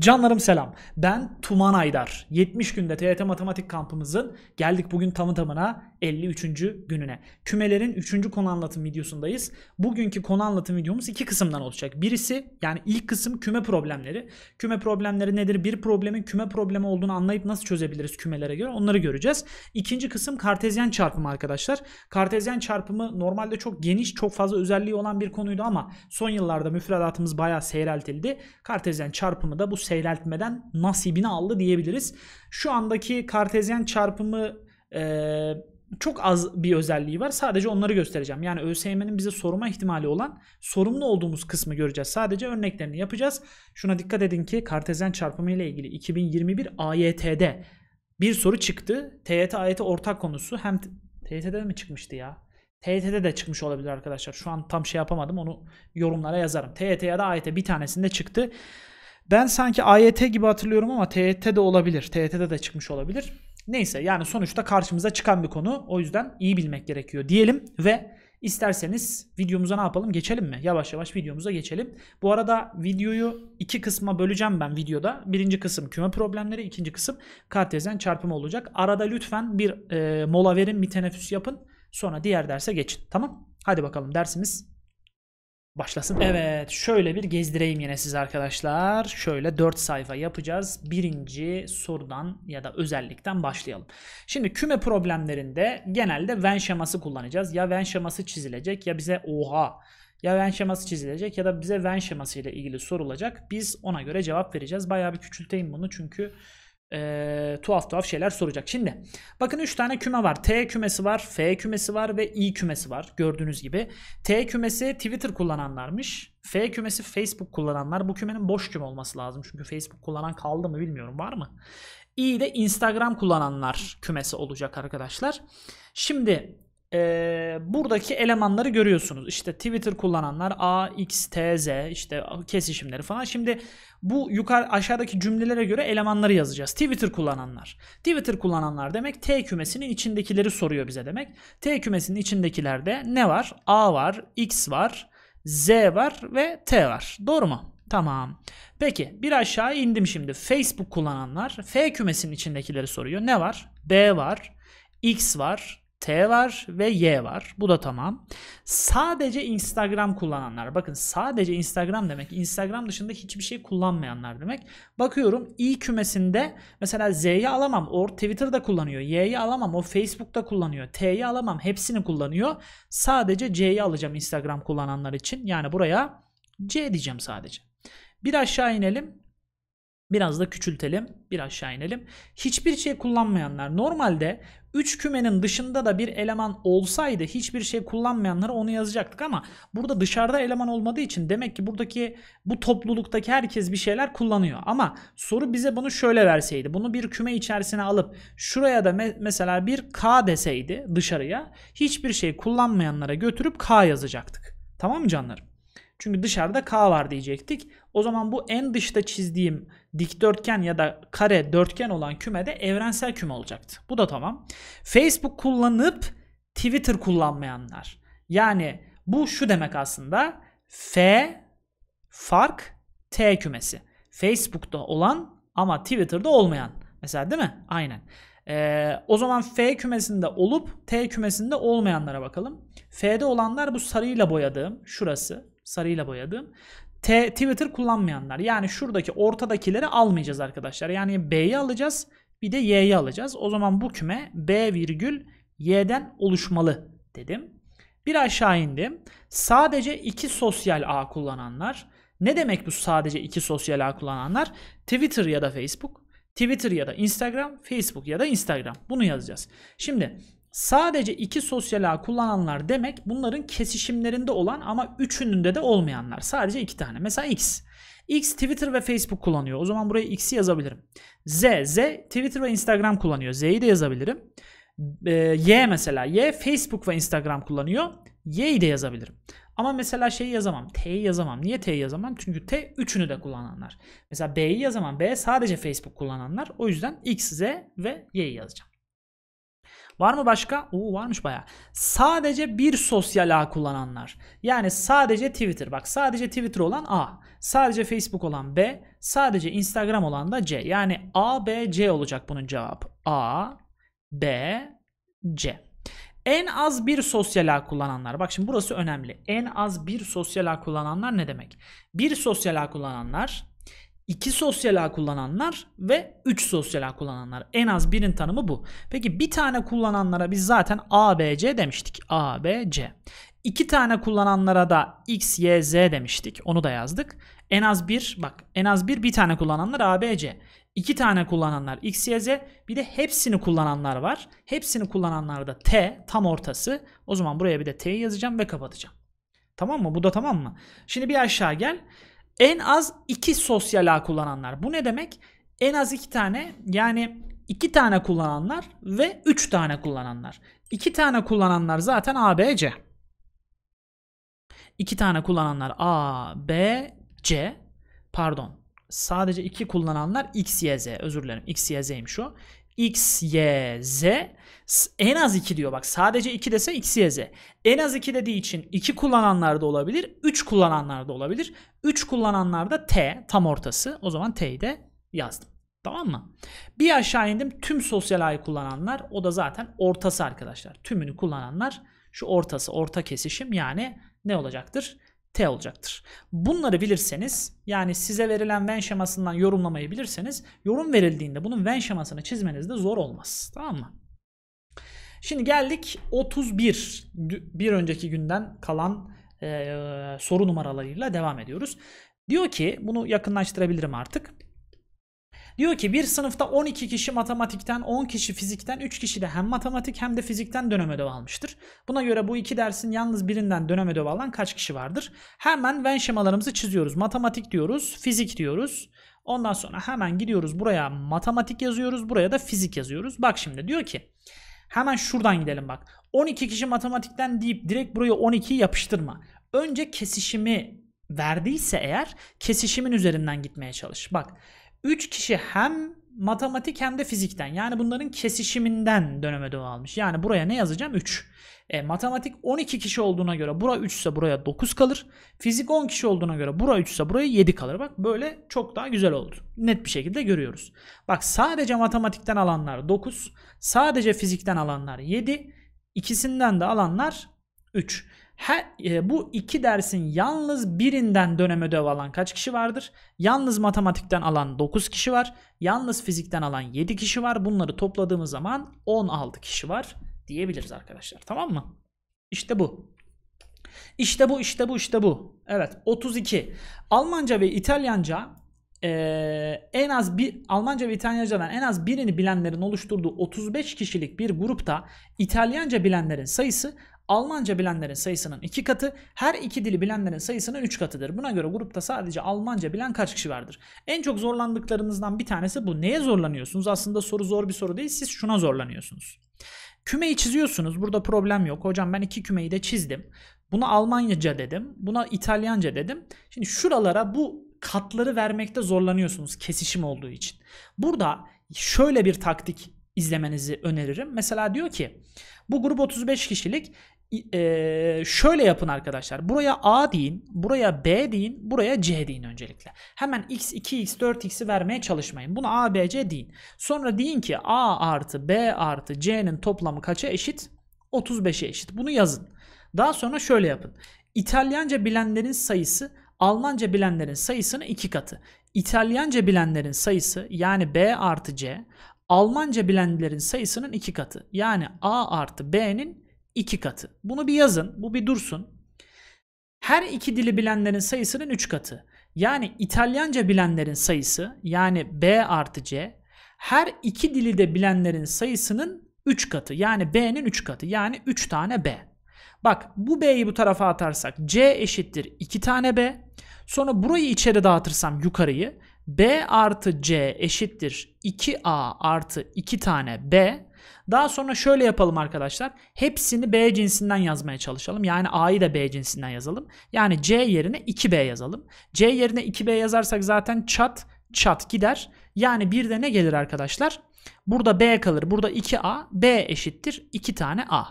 Canlarım selam. Ben Tuman Aydar. 70 günde TYT Matematik kampımızın geldik bugün tamı tamına 53. gününe. Kümelerin 3. konu anlatım videosundayız. Bugünkü konu anlatım videomuz iki kısımdan olacak. Birisi yani ilk kısım küme problemleri. Küme problemleri nedir? Bir problemin küme problemi olduğunu anlayıp nasıl çözebiliriz kümelere göre onları göreceğiz. İkinci kısım kartezyen çarpımı arkadaşlar. Kartezyen çarpımı normalde çok geniş, çok fazla özelliği olan bir konuydu ama son yıllarda müfredatımız bayağı seyreltildi. Kartezyen çarpımı da bu bu seyreltmeden nasibini aldı diyebiliriz. Şu andaki kartezyen çarpımı e, çok az bir özelliği var. Sadece onları göstereceğim. Yani ÖSYM'nin bize soruma ihtimali olan sorumlu olduğumuz kısmı göreceğiz. Sadece örneklerini yapacağız. Şuna dikkat edin ki kartezyen çarpımı ile ilgili 2021 AYT'de bir soru çıktı. TYT AYT ortak konusu. Hem TYT'de mi çıkmıştı ya? TYT'de de çıkmış olabilir arkadaşlar. Şu an tam şey yapamadım. Onu yorumlara yazarım. TYT ya da AYT bir tanesinde çıktı. Ben sanki AYT gibi hatırlıyorum ama TYT de olabilir. TYT'de de çıkmış olabilir. Neyse yani sonuçta karşımıza çıkan bir konu. O yüzden iyi bilmek gerekiyor diyelim ve isterseniz videomuza ne yapalım geçelim mi? Yavaş yavaş videomuza geçelim. Bu arada videoyu iki kısma böleceğim ben videoda. Birinci kısım küme problemleri, ikinci kısım kartezyen çarpımı olacak. Arada lütfen bir e, mola verin, bir teneffüs yapın. Sonra diğer derse geçin. Tamam? Hadi bakalım dersimiz başlasın. Evet şöyle bir gezdireyim yine siz arkadaşlar. Şöyle 4 sayfa yapacağız. Birinci sorudan ya da özellikten başlayalım. Şimdi küme problemlerinde genelde ven şeması kullanacağız. Ya ven şeması çizilecek ya bize oha ya ven şeması çizilecek ya da bize ven şeması ile ilgili sorulacak. Biz ona göre cevap vereceğiz. Bayağı bir küçülteyim bunu çünkü e, tuhaf tuhaf şeyler soracak. Şimdi bakın 3 tane küme var. T kümesi var, F kümesi var ve I kümesi var gördüğünüz gibi. T kümesi Twitter kullananlarmış. F kümesi Facebook kullananlar. Bu kümenin boş küme olması lazım. Çünkü Facebook kullanan kaldı mı bilmiyorum var mı? İyi de Instagram kullananlar kümesi olacak arkadaşlar. Şimdi e, buradaki elemanları görüyorsunuz. İşte Twitter kullananlar A, X, T, Z işte kesişimleri falan. Şimdi bu yukarı aşağıdaki cümlelere göre elemanları yazacağız. Twitter kullananlar. Twitter kullananlar demek T kümesinin içindekileri soruyor bize demek. T kümesinin içindekilerde ne var? A var, X var, Z var ve T var. Doğru mu? Tamam. Peki bir aşağı indim şimdi. Facebook kullananlar F kümesinin içindekileri soruyor. Ne var? B var, X var, T var ve Y var. Bu da tamam. Sadece Instagram kullananlar. Bakın sadece Instagram demek. Instagram dışında hiçbir şey kullanmayanlar demek. Bakıyorum i kümesinde mesela Z'yi alamam. Or Twitter'da kullanıyor. Y'yi alamam. O Facebook'ta kullanıyor. T'yi alamam. Hepsini kullanıyor. Sadece C'yi alacağım Instagram kullananlar için. Yani buraya C diyeceğim sadece. Bir aşağı inelim. Biraz da küçültelim. Bir aşağı inelim. Hiçbir şey kullanmayanlar. Normalde 3 kümenin dışında da bir eleman olsaydı hiçbir şey kullanmayanlara onu yazacaktık ama burada dışarıda eleman olmadığı için demek ki buradaki bu topluluktaki herkes bir şeyler kullanıyor. Ama soru bize bunu şöyle verseydi. Bunu bir küme içerisine alıp şuraya da me mesela bir K deseydi dışarıya hiçbir şey kullanmayanlara götürüp K yazacaktık. Tamam mı canlarım? Çünkü dışarıda K var diyecektik. O zaman bu en dışta çizdiğim dikdörtgen ya da kare dörtgen olan küme de evrensel küme olacaktı. Bu da tamam. Facebook kullanıp Twitter kullanmayanlar. Yani bu şu demek aslında F fark T kümesi. Facebook'ta olan ama Twitter'da olmayan. Mesela değil mi? Aynen. Ee, o zaman F kümesinde olup T kümesinde olmayanlara bakalım. F'de olanlar bu sarıyla boyadığım şurası sarıyla boyadığım. T, Twitter kullanmayanlar. Yani şuradaki ortadakileri almayacağız arkadaşlar. Yani B'yi alacağız bir de Y'yi alacağız. O zaman bu küme B virgül Y'den oluşmalı dedim. Bir aşağı indim. Sadece iki sosyal ağ kullananlar. Ne demek bu sadece iki sosyal ağ kullananlar? Twitter ya da Facebook. Twitter ya da Instagram, Facebook ya da Instagram. Bunu yazacağız. Şimdi Sadece iki sosyal ağ kullananlar demek bunların kesişimlerinde olan ama üçününde de olmayanlar. Sadece iki tane. Mesela X. X Twitter ve Facebook kullanıyor. O zaman buraya X'i yazabilirim. Z. Z Twitter ve Instagram kullanıyor. Z'yi de yazabilirim. Ee, y mesela. Y Facebook ve Instagram kullanıyor. Y'yi de yazabilirim. Ama mesela şeyi yazamam. T'yi yazamam. Niye T'yi yazamam? Çünkü T üçünü de kullananlar. Mesela B'yi yazamam. B sadece Facebook kullananlar. O yüzden X, Z ve Y'yi yazacağım. Var mı başka? Oo varmış baya. Sadece bir sosyal ağ kullananlar. Yani sadece Twitter. Bak sadece Twitter olan A. Sadece Facebook olan B. Sadece Instagram olan da C. Yani A, B, C olacak bunun cevabı. A, B, C. En az bir sosyal ağ kullananlar. Bak şimdi burası önemli. En az bir sosyal ağ kullananlar ne demek? Bir sosyal ağ kullananlar 2 sosyal ağ kullananlar ve 3 sosyal ağ kullananlar. En az birin tanımı bu. Peki bir tane kullananlara biz zaten A, B, C demiştik. A, B, C. İki tane kullananlara da X, Y, Z demiştik. Onu da yazdık. En az bir, bak en az bir bir tane kullananlar A, B, C. İki tane kullananlar X, Y, Z. Bir de hepsini kullananlar var. Hepsini kullananlar da T tam ortası. O zaman buraya bir de T yazacağım ve kapatacağım. Tamam mı? Bu da tamam mı? Şimdi bir aşağı gel. En az iki sosyal ağ kullananlar. Bu ne demek? En az iki tane yani iki tane kullananlar ve üç tane kullananlar. İki tane kullananlar zaten A, B, C. İki tane kullananlar A, B, C. Pardon. Sadece iki kullananlar X, Y, Z. Özür dilerim. X, Y, Z'ymiş o. X, Y, Z en az 2 diyor. Bak sadece 2 dese X, Y, Z. En az 2 dediği için 2 kullananlar da olabilir. 3 kullananlar da olabilir. 3 kullananlar da T tam ortası. O zaman T'yi de yazdım. Tamam mı? Bir aşağı indim tüm sosyal ağı kullananlar. O da zaten ortası arkadaşlar. Tümünü kullananlar şu ortası orta kesişim yani ne olacaktır? T olacaktır. Bunları bilirseniz yani size verilen Venn şemasından yorumlamayı bilirseniz yorum verildiğinde bunun Venn şemasını çizmenizde zor olmaz. Tamam mı? Şimdi geldik 31 bir önceki günden kalan e, soru numaralarıyla devam ediyoruz. Diyor ki bunu yakınlaştırabilirim artık. Diyor ki bir sınıfta 12 kişi matematikten, 10 kişi fizikten, 3 kişi de hem matematik hem de fizikten dönem ödev almıştır. Buna göre bu iki dersin yalnız birinden dönem ödev alan kaç kişi vardır? Hemen Venn şemalarımızı çiziyoruz. Matematik diyoruz, fizik diyoruz. Ondan sonra hemen gidiyoruz buraya matematik yazıyoruz, buraya da fizik yazıyoruz. Bak şimdi diyor ki hemen şuradan gidelim bak. 12 kişi matematikten deyip direkt buraya 12 yapıştırma. Önce kesişimi verdiyse eğer kesişimin üzerinden gitmeye çalış. Bak 3 kişi hem matematik hem de fizikten yani bunların kesişiminden döneme doğru almış. Yani buraya ne yazacağım? 3. E, matematik 12 kişi olduğuna göre bura 3 ise buraya 9 kalır. Fizik 10 kişi olduğuna göre bura 3 ise buraya 7 kalır. Bak böyle çok daha güzel oldu. Net bir şekilde görüyoruz. Bak sadece matematikten alanlar 9. Sadece fizikten alanlar 7. ikisinden de alanlar 3. Her, e, bu iki dersin yalnız birinden dönem ödev alan kaç kişi vardır? Yalnız matematikten alan 9 kişi var. Yalnız fizikten alan 7 kişi var. Bunları topladığımız zaman 16 kişi var diyebiliriz arkadaşlar. Tamam mı? İşte bu. İşte bu, işte bu, işte bu. Evet, 32. Almanca ve İtalyanca e, en az bir Almanca ve İtalyancadan en az birini bilenlerin oluşturduğu 35 kişilik bir grupta İtalyanca bilenlerin sayısı Almanca bilenlerin sayısının 2 katı, her iki dili bilenlerin sayısının 3 katıdır. Buna göre grupta sadece Almanca bilen kaç kişi vardır? En çok zorlandıklarınızdan bir tanesi bu. Neye zorlanıyorsunuz? Aslında soru zor bir soru değil. Siz şuna zorlanıyorsunuz. Kümeyi çiziyorsunuz. Burada problem yok. Hocam ben iki kümeyi de çizdim. Buna Almanca dedim. Buna İtalyanca dedim. Şimdi şuralara bu katları vermekte zorlanıyorsunuz kesişim olduğu için. Burada şöyle bir taktik izlemenizi öneririm. Mesela diyor ki bu grup 35 kişilik ee, şöyle yapın arkadaşlar. Buraya A deyin, buraya B deyin, buraya C deyin öncelikle. Hemen x, 2x, 4x'i vermeye çalışmayın. Bunu A, B, C deyin. Sonra deyin ki A artı B artı C'nin toplamı kaça eşit? 35'e eşit. Bunu yazın. Daha sonra şöyle yapın. İtalyanca bilenlerin sayısı Almanca bilenlerin sayısının iki katı. İtalyanca bilenlerin sayısı yani B artı C, Almanca bilenlerin sayısının iki katı. Yani A artı B'nin 2 katı. Bunu bir yazın. Bu bir dursun. Her iki dili bilenlerin sayısının 3 katı. Yani İtalyanca bilenlerin sayısı yani B artı C her iki dili de bilenlerin sayısının 3 katı. Yani B'nin 3 katı. Yani 3 tane B. Bak bu B'yi bu tarafa atarsak C eşittir 2 tane B. Sonra burayı içeri dağıtırsam yukarıyı B artı C eşittir 2A artı 2 tane B. Daha sonra şöyle yapalım arkadaşlar. Hepsini B cinsinden yazmaya çalışalım. Yani A'yı da B cinsinden yazalım. Yani C yerine 2B yazalım. C yerine 2B yazarsak zaten çat çat gider. Yani bir de ne gelir arkadaşlar? Burada B kalır. Burada 2A. B eşittir 2 tane A.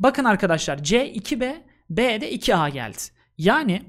Bakın arkadaşlar C 2B. B de 2A geldi. Yani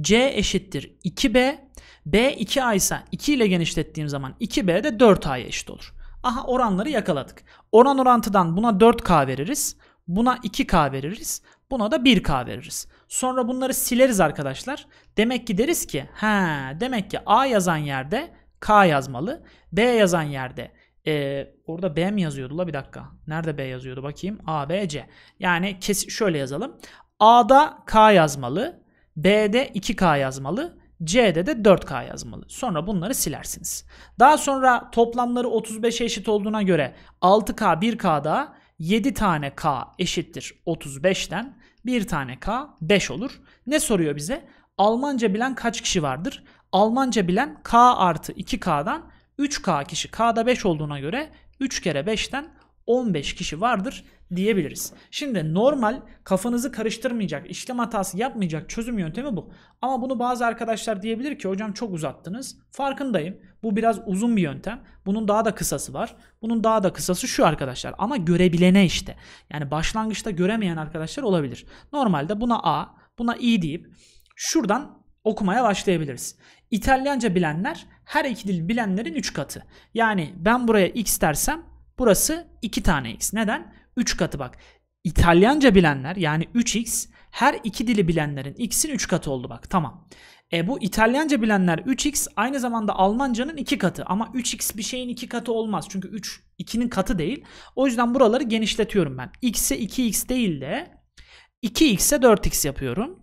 C eşittir 2B. B 2A ise 2 ile genişlettiğim zaman 2B de 4A'ya eşit olur. Aha oranları yakaladık. Oran orantıdan buna 4K veririz. Buna 2K veririz. Buna da 1K veririz. Sonra bunları sileriz arkadaşlar. Demek ki deriz ki ha demek ki A yazan yerde K yazmalı. B yazan yerde e, orada B mi yazıyordu la bir dakika. Nerede B yazıyordu bakayım. A, B, C. Yani kes şöyle yazalım. A'da K yazmalı. B'de 2K yazmalı. C'de de 4K yazmalı. Sonra bunları silersiniz. Daha sonra toplamları 35'e eşit olduğuna göre 6K 1K'da 7 tane K eşittir 35'ten. 1 tane K 5 olur. Ne soruyor bize? Almanca bilen kaç kişi vardır? Almanca bilen K artı 2K'dan 3K kişi. K'da 5 olduğuna göre 3 kere 5'ten 15 kişi vardır diyebiliriz. Şimdi normal kafanızı karıştırmayacak, işlem hatası yapmayacak çözüm yöntemi bu. Ama bunu bazı arkadaşlar diyebilir ki hocam çok uzattınız. Farkındayım. Bu biraz uzun bir yöntem. Bunun daha da kısası var. Bunun daha da kısası şu arkadaşlar. Ama görebilene işte. Yani başlangıçta göremeyen arkadaşlar olabilir. Normalde buna A, buna I deyip şuradan okumaya başlayabiliriz. İtalyanca bilenler her iki dil bilenlerin 3 katı. Yani ben buraya X dersem Burası 2 tane x. Neden? 3 katı bak. İtalyanca bilenler yani 3x her iki dili bilenlerin x'in 3 katı oldu bak. Tamam. E bu İtalyanca bilenler 3x aynı zamanda Almancanın 2 katı ama 3x bir şeyin 2 katı olmaz. Çünkü 3 2'nin katı değil. O yüzden buraları genişletiyorum ben. x'e 2x değil de 2x'e 4x yapıyorum.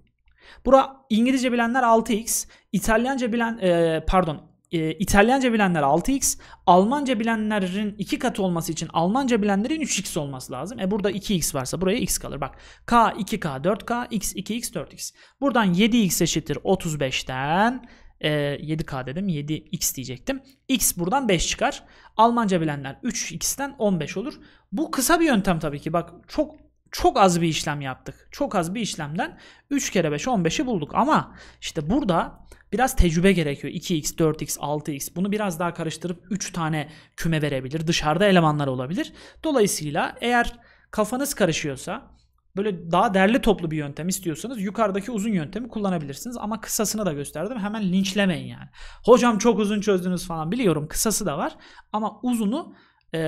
Bura İngilizce bilenler 6x, İtalyanca bilen e, pardon e, İtalyanca bilenler 6x, Almanca bilenlerin 2 katı olması için Almanca bilenlerin 3x olması lazım. E burada 2x varsa buraya x kalır. Bak k 2k 4k x 2x 4x. Buradan 7x eşittir 35'ten e, 7k dedim 7x diyecektim. x buradan 5 çıkar. Almanca bilenler 3x'ten 15 olur. Bu kısa bir yöntem tabii ki. Bak çok çok az bir işlem yaptık. Çok az bir işlemden 3 kere 5 15'i bulduk ama işte burada Biraz tecrübe gerekiyor. 2x, 4x, 6x bunu biraz daha karıştırıp 3 tane küme verebilir. Dışarıda elemanlar olabilir. Dolayısıyla eğer kafanız karışıyorsa böyle daha derli toplu bir yöntem istiyorsanız yukarıdaki uzun yöntemi kullanabilirsiniz. Ama kısasını da gösterdim. Hemen linçlemeyin yani. Hocam çok uzun çözdünüz falan biliyorum kısası da var. Ama uzunu e,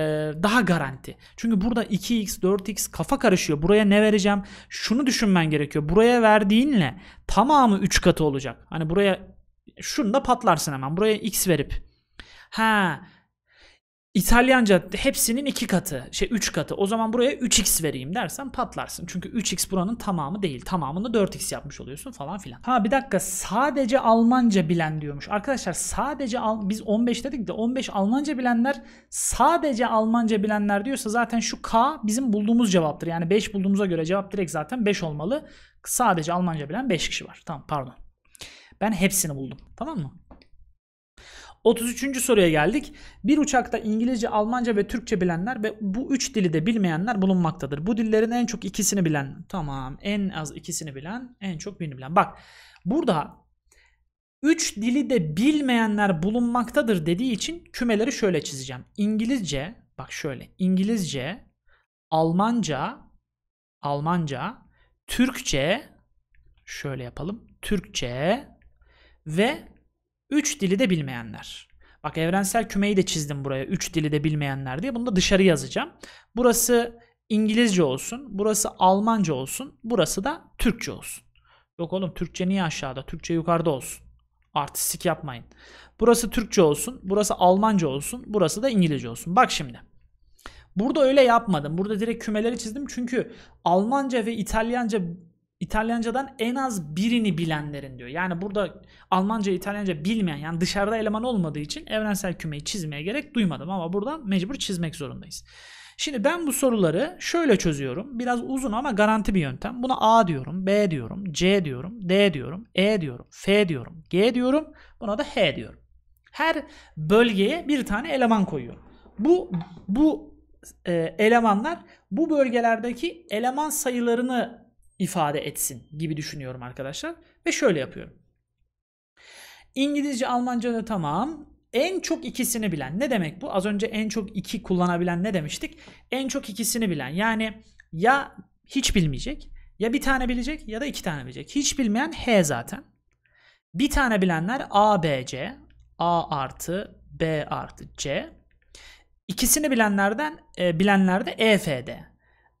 daha garanti. Çünkü burada 2x, 4x kafa karışıyor. Buraya ne vereceğim? Şunu düşünmen gerekiyor. Buraya verdiğinle tamamı 3 katı olacak. Hani buraya şunu patlarsın hemen. Buraya x verip. Ha. İtalyanca hepsinin iki katı, şey üç katı. O zaman buraya 3x vereyim dersen patlarsın. Çünkü 3x buranın tamamı değil. Tamamını 4x yapmış oluyorsun falan filan. Ha bir dakika sadece Almanca bilen diyormuş. Arkadaşlar sadece Al biz 15 dedik de 15 Almanca bilenler sadece Almanca bilenler diyorsa zaten şu K bizim bulduğumuz cevaptır. Yani 5 bulduğumuza göre cevap direkt zaten 5 olmalı. Sadece Almanca bilen 5 kişi var. Tamam pardon. Ben hepsini buldum. Tamam mı? 33. soruya geldik. Bir uçakta İngilizce, Almanca ve Türkçe bilenler ve bu üç dili de bilmeyenler bulunmaktadır. Bu dillerin en çok ikisini bilen, tamam en az ikisini bilen, en çok birini bilen. Bak burada üç dili de bilmeyenler bulunmaktadır dediği için kümeleri şöyle çizeceğim. İngilizce, bak şöyle İngilizce, Almanca, Almanca, Türkçe, şöyle yapalım. Türkçe, ve 3 dili de bilmeyenler. Bak evrensel kümeyi de çizdim buraya 3 dili de bilmeyenler diye. Bunu da dışarı yazacağım. Burası İngilizce olsun, burası Almanca olsun, burası da Türkçe olsun. Yok oğlum Türkçe niye aşağıda? Türkçe yukarıda olsun. Artistik yapmayın. Burası Türkçe olsun, burası Almanca olsun, burası da İngilizce olsun. Bak şimdi. Burada öyle yapmadım. Burada direkt kümeleri çizdim çünkü Almanca ve İtalyanca İtalyancadan en az birini bilenlerin diyor. Yani burada Almanca, İtalyanca bilmeyen yani dışarıda eleman olmadığı için evrensel kümeyi çizmeye gerek duymadım ama buradan mecbur çizmek zorundayız. Şimdi ben bu soruları şöyle çözüyorum. Biraz uzun ama garanti bir yöntem. Buna A diyorum, B diyorum, C diyorum, D diyorum, E diyorum, F diyorum, G diyorum. Buna da H diyorum. Her bölgeye bir tane eleman koyuyorum. Bu bu e, elemanlar bu bölgelerdeki eleman sayılarını ifade etsin gibi düşünüyorum arkadaşlar. Ve şöyle yapıyorum. İngilizce, Almanca da tamam. En çok ikisini bilen ne demek bu? Az önce en çok iki kullanabilen ne demiştik? En çok ikisini bilen yani ya hiç bilmeyecek ya bir tane bilecek ya da iki tane bilecek. Hiç bilmeyen H zaten. Bir tane bilenler A, B, C. A artı B artı C. İkisini bilenlerden e, bilenler de E, F, D.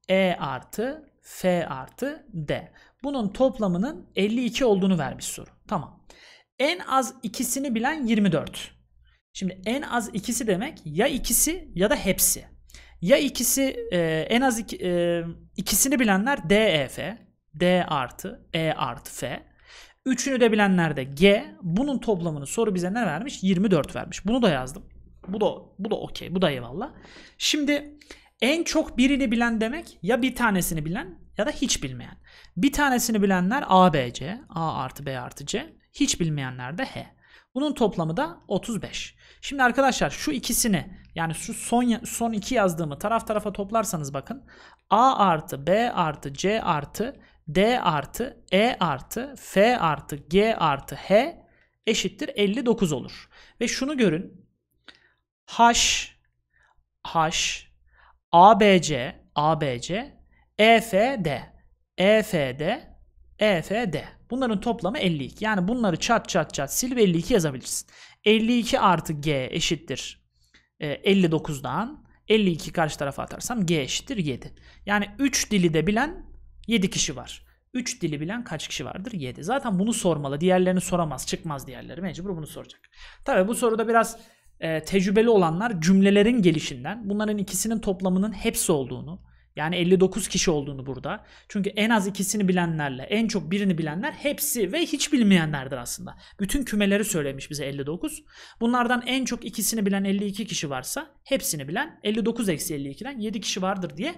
E artı F artı D. Bunun toplamının 52 olduğunu vermiş soru. Tamam. En az ikisini bilen 24. Şimdi en az ikisi demek ya ikisi ya da hepsi. Ya ikisi e, en az iki, e, ikisini bilenler D e, F, D artı, E artı F. Üçünü de bilenler de G. Bunun toplamını soru bize ne vermiş? 24 vermiş. Bunu da yazdım. Bu da bu da okey. Bu da eyvallah. Şimdi en çok birini bilen demek ya bir tanesini bilen ya da hiç bilmeyen. Bir tanesini bilenler A, B, C. A artı B artı C. Hiç bilmeyenler de H. Bunun toplamı da 35. Şimdi arkadaşlar şu ikisini yani şu son, son iki yazdığımı taraf tarafa toplarsanız bakın. A artı B artı C artı D artı E artı F artı G artı H eşittir 59 olur. Ve şunu görün. H H ABC, ABC, EFD, EFD, EFD. Bunların toplamı 52. Yani bunları çat çat çat sil ve 52 yazabilirsin. 52 artı G eşittir e, 59'dan. 52 karşı tarafa atarsam G eşittir 7. Yani 3 dili de bilen 7 kişi var. 3 dili bilen kaç kişi vardır? 7. Zaten bunu sormalı. Diğerlerini soramaz. Çıkmaz diğerleri. Mecbur bunu soracak. Tabi bu soruda biraz e, tecrübeli olanlar cümlelerin gelişinden bunların ikisinin toplamının hepsi olduğunu yani 59 kişi olduğunu burada. Çünkü en az ikisini bilenlerle en çok birini bilenler hepsi ve hiç bilmeyenlerdir aslında. Bütün kümeleri söylemiş bize 59. Bunlardan en çok ikisini bilen 52 kişi varsa hepsini bilen 59 eksi 52'den 7 kişi vardır diye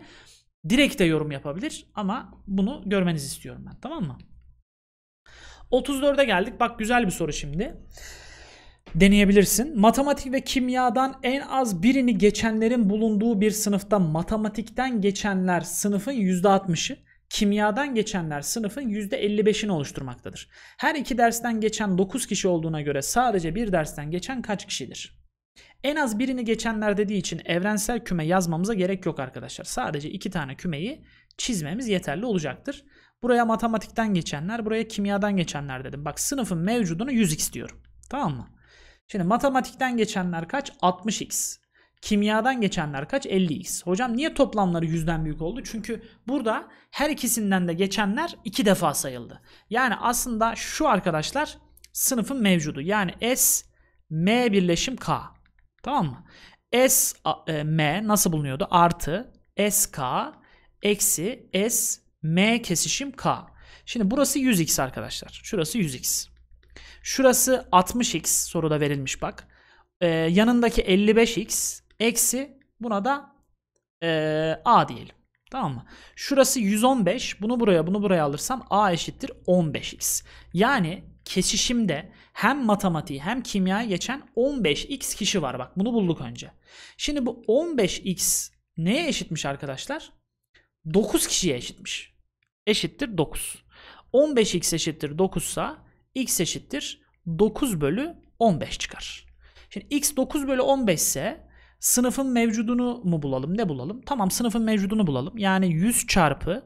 direkt de yorum yapabilir ama bunu görmenizi istiyorum ben tamam mı? 34'e geldik. Bak güzel bir soru şimdi deneyebilirsin. Matematik ve kimyadan en az birini geçenlerin bulunduğu bir sınıfta matematikten geçenler sınıfın %60'ı, kimyadan geçenler sınıfın %55'ini oluşturmaktadır. Her iki dersten geçen 9 kişi olduğuna göre sadece bir dersten geçen kaç kişidir? En az birini geçenler dediği için evrensel küme yazmamıza gerek yok arkadaşlar. Sadece iki tane kümeyi çizmemiz yeterli olacaktır. Buraya matematikten geçenler, buraya kimyadan geçenler dedim. Bak sınıfın mevcudunu 100x diyorum. Tamam mı? Şimdi matematikten geçenler kaç? 60x. Kimyadan geçenler kaç? 50x. Hocam niye toplamları yüzden büyük oldu? Çünkü burada her ikisinden de geçenler iki defa sayıldı. Yani aslında şu arkadaşlar sınıfın mevcudu. Yani S, M birleşim K. Tamam mı? S, e, M nasıl bulunuyordu? Artı S, K, eksi S, M kesişim K. Şimdi burası 100x arkadaşlar. Şurası 100x. Şurası 60x soruda verilmiş bak. Ee, yanındaki 55x eksi buna da e, a diyelim. Tamam mı? Şurası 115. Bunu buraya bunu buraya alırsam a eşittir 15x. Yani kesişimde hem matematiği hem kimyayı geçen 15x kişi var. Bak bunu bulduk önce. Şimdi bu 15x neye eşitmiş arkadaşlar? 9 kişiye eşitmiş. Eşittir 9. 15x eşittir 9 sa x eşittir 9 bölü 15 çıkar. Şimdi x 9 bölü 15 ise sınıfın mevcudunu mu bulalım ne bulalım? Tamam sınıfın mevcudunu bulalım. Yani 100 çarpı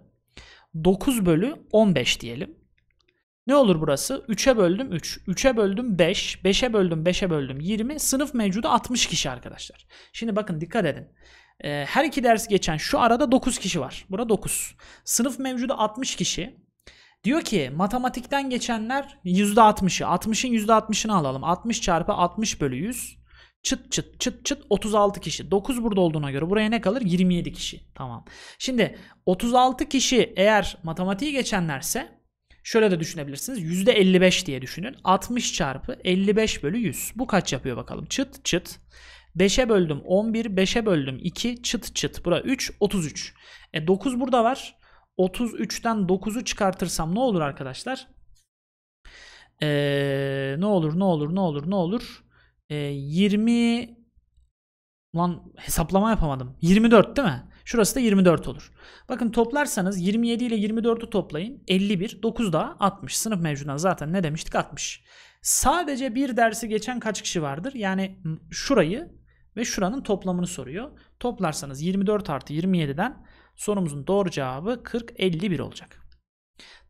9 bölü 15 diyelim. Ne olur burası? 3'e böldüm 3. 3'e böldüm 5. 5'e böldüm 5'e böldüm 20. Sınıf mevcudu 60 kişi arkadaşlar. Şimdi bakın dikkat edin. Ee, her iki ders geçen şu arada 9 kişi var. Burada 9. Sınıf mevcudu 60 kişi. Diyor ki matematikten geçenler %60'ı. 60'ın %60'ını alalım. 60 çarpı 60 bölü 100. Çıt çıt çıt çıt 36 kişi. 9 burada olduğuna göre buraya ne kalır? 27 kişi. Tamam. Şimdi 36 kişi eğer matematiği geçenlerse şöyle de düşünebilirsiniz. %55 diye düşünün. 60 çarpı 55 bölü 100. Bu kaç yapıyor bakalım? Çıt çıt. 5'e böldüm 11, 5'e böldüm 2, çıt çıt. Bura 3, 33. E 9 burada var. 33'ten 9'u çıkartırsam ne olur arkadaşlar? Ee, ne olur ne olur ne olur ne olur? Ee, 20 lan hesaplama yapamadım. 24 değil mi? Şurası da 24 olur. Bakın toplarsanız 27 ile 24'ü toplayın. 51, 9 daha 60. Sınıf mevcudan zaten ne demiştik 60. Sadece bir dersi geçen kaç kişi vardır? Yani şurayı ve şuranın toplamını soruyor. Toplarsanız 24 artı 27'den Sorumuzun doğru cevabı 40-51 olacak.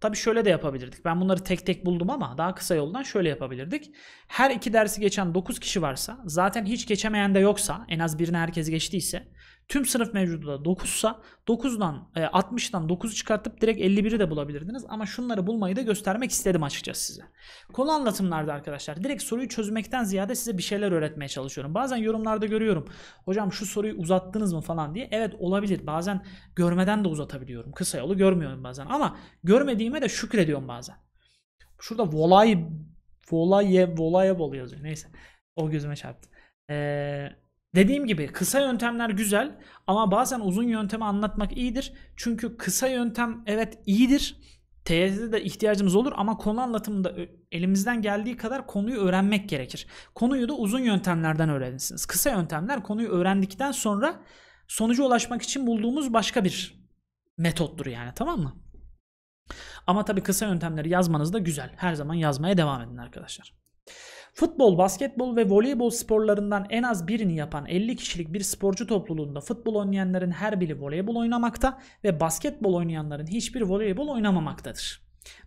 Tabi şöyle de yapabilirdik. Ben bunları tek tek buldum ama daha kısa yoldan şöyle yapabilirdik. Her iki dersi geçen 9 kişi varsa zaten hiç geçemeyen de yoksa en az birini herkes geçtiyse Tüm sınıf mevcudu da 9'sa 9'dan 60'dan 9'u çıkartıp direkt 51'i de bulabilirdiniz. Ama şunları bulmayı da göstermek istedim açıkçası size. Konu anlatımlarda arkadaşlar direkt soruyu çözmekten ziyade size bir şeyler öğretmeye çalışıyorum. Bazen yorumlarda görüyorum. Hocam şu soruyu uzattınız mı falan diye. Evet olabilir. Bazen görmeden de uzatabiliyorum. Kısa yolu görmüyorum bazen. Ama görmediğime de şükrediyorum bazen. Şurada volay volaye volaye bol yazıyor. Neyse. O gözüme çarptı. Eee Dediğim gibi kısa yöntemler güzel ama bazen uzun yöntemi anlatmak iyidir. Çünkü kısa yöntem evet iyidir. TYT'de de ihtiyacımız olur ama konu anlatımında elimizden geldiği kadar konuyu öğrenmek gerekir. Konuyu da uzun yöntemlerden öğrenirsiniz. Kısa yöntemler konuyu öğrendikten sonra sonuca ulaşmak için bulduğumuz başka bir metottur yani tamam mı? Ama tabii kısa yöntemleri yazmanız da güzel. Her zaman yazmaya devam edin arkadaşlar. Futbol, basketbol ve voleybol sporlarından en az birini yapan 50 kişilik bir sporcu topluluğunda futbol oynayanların her biri voleybol oynamakta ve basketbol oynayanların hiçbir voleybol oynamamaktadır.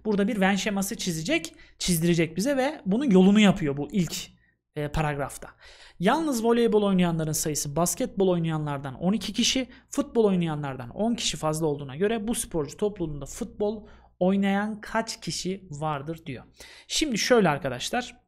Burada bir Venn şeması çizecek, çizdirecek bize ve bunun yolunu yapıyor bu ilk e, paragrafta. Yalnız voleybol oynayanların sayısı basketbol oynayanlardan 12 kişi, futbol oynayanlardan 10 kişi fazla olduğuna göre bu sporcu topluluğunda futbol oynayan kaç kişi vardır diyor. Şimdi şöyle arkadaşlar.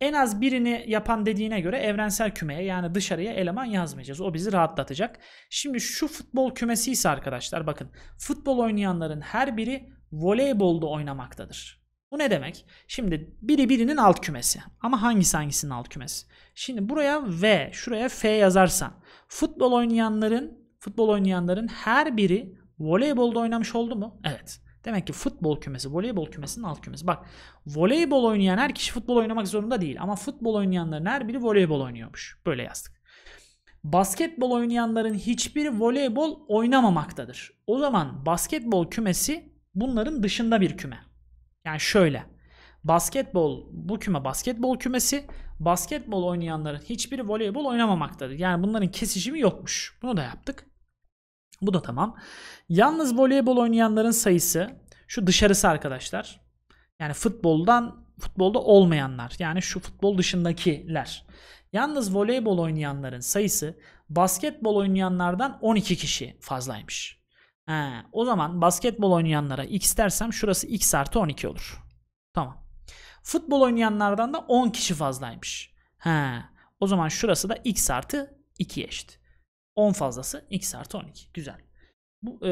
En az birini yapan dediğine göre evrensel kümeye yani dışarıya eleman yazmayacağız. O bizi rahatlatacak. Şimdi şu futbol kümesi ise arkadaşlar bakın futbol oynayanların her biri voleybolda oynamaktadır. Bu ne demek? Şimdi biri birinin alt kümesi. Ama hangisi hangisinin alt kümesi? Şimdi buraya V, şuraya F yazarsan futbol oynayanların futbol oynayanların her biri voleybolda oynamış oldu mu? Evet. Demek ki futbol kümesi, voleybol kümesinin alt kümesi. Bak voleybol oynayan her kişi futbol oynamak zorunda değil. Ama futbol oynayanların her biri voleybol oynuyormuş. Böyle yazdık. Basketbol oynayanların hiçbiri voleybol oynamamaktadır. O zaman basketbol kümesi bunların dışında bir küme. Yani şöyle. Basketbol bu küme basketbol kümesi. Basketbol oynayanların hiçbiri voleybol oynamamaktadır. Yani bunların kesişimi yokmuş. Bunu da yaptık. Bu da tamam. Yalnız voleybol oynayanların sayısı şu dışarısı arkadaşlar. Yani futboldan futbolda olmayanlar yani şu futbol dışındakiler. Yalnız voleybol oynayanların sayısı basketbol oynayanlardan 12 kişi fazlaymış. He, o zaman basketbol oynayanlara x dersem şurası x artı 12 olur. Tamam. Futbol oynayanlardan da 10 kişi fazlaymış. He, o zaman şurası da x artı 2 eşit. 10 fazlası x artı 12. Güzel. Bu, e,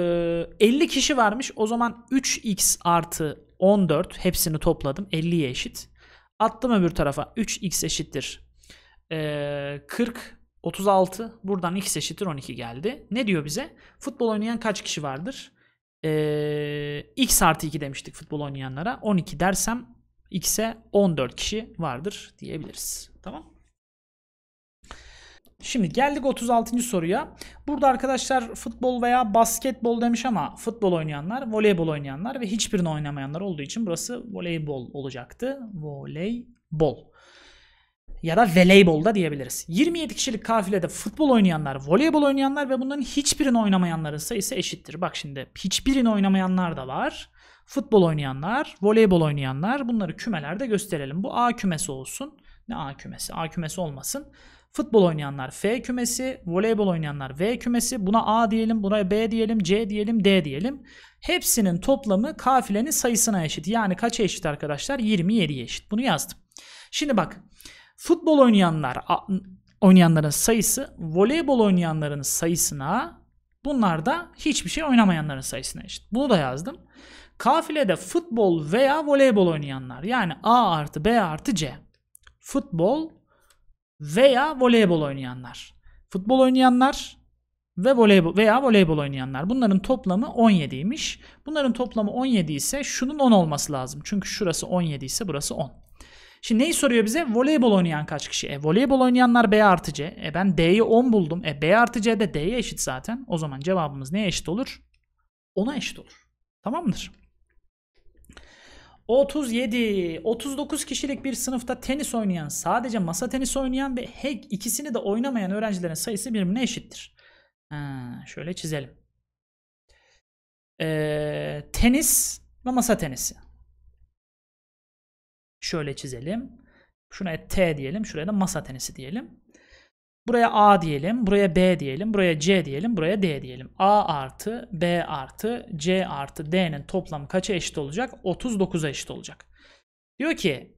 50 kişi varmış. O zaman 3x artı 14 hepsini topladım. 50'ye eşit. Attım öbür tarafa. 3x eşittir. E, 40 36 buradan x eşittir 12 geldi. Ne diyor bize? Futbol oynayan kaç kişi vardır? Ee, x artı 2 demiştik futbol oynayanlara. 12 dersem x'e 14 kişi vardır diyebiliriz. Tamam Şimdi geldik 36. soruya. Burada arkadaşlar futbol veya basketbol demiş ama futbol oynayanlar, voleybol oynayanlar ve hiçbirini oynamayanlar olduğu için burası voleybol olacaktı. Voleybol. Ya da voleybol da diyebiliriz. 27 kişilik kafilede futbol oynayanlar, voleybol oynayanlar ve bunların hiçbirini oynamayanların sayısı eşittir. Bak şimdi hiçbirini oynamayanlar da var. Futbol oynayanlar, voleybol oynayanlar bunları kümelerde gösterelim. Bu A kümesi olsun. Ne A kümesi? A kümesi olmasın. Futbol oynayanlar F kümesi, voleybol oynayanlar V kümesi. Buna A diyelim, buna B diyelim, C diyelim, D diyelim. Hepsinin toplamı kafilenin sayısına eşit. Yani kaça eşit arkadaşlar? 27'ye eşit. Bunu yazdım. Şimdi bak. Futbol oynayanlar oynayanların sayısı voleybol oynayanların sayısına bunlar da hiçbir şey oynamayanların sayısına eşit. Bunu da yazdım. Kafilede futbol veya voleybol oynayanlar yani A artı B artı C. Futbol veya voleybol oynayanlar. Futbol oynayanlar ve voleybol veya voleybol oynayanlar. Bunların toplamı 17'ymiş. Bunların toplamı 17 ise şunun 10 olması lazım. Çünkü şurası 17 ise burası 10. Şimdi neyi soruyor bize? Voleybol oynayan kaç kişi? E voleybol oynayanlar B artı C. E ben D'yi 10 buldum. E B artı C de D'ye eşit zaten. O zaman cevabımız neye eşit olur? 10'a eşit olur. Tamamdır. 37 39 kişilik bir sınıfta tenis oynayan sadece masa tenisi oynayan ve hek ikisini de oynamayan öğrencilerin sayısı birbirine eşittir. Ha, şöyle çizelim. Ee, tenis ve masa tenisi. Şöyle çizelim. Şuna T diyelim. Şuraya da masa tenisi diyelim. Buraya A diyelim, buraya B diyelim, buraya C diyelim, buraya D diyelim. A artı B artı C artı D'nin toplamı kaça eşit olacak? 39'a eşit olacak. Diyor ki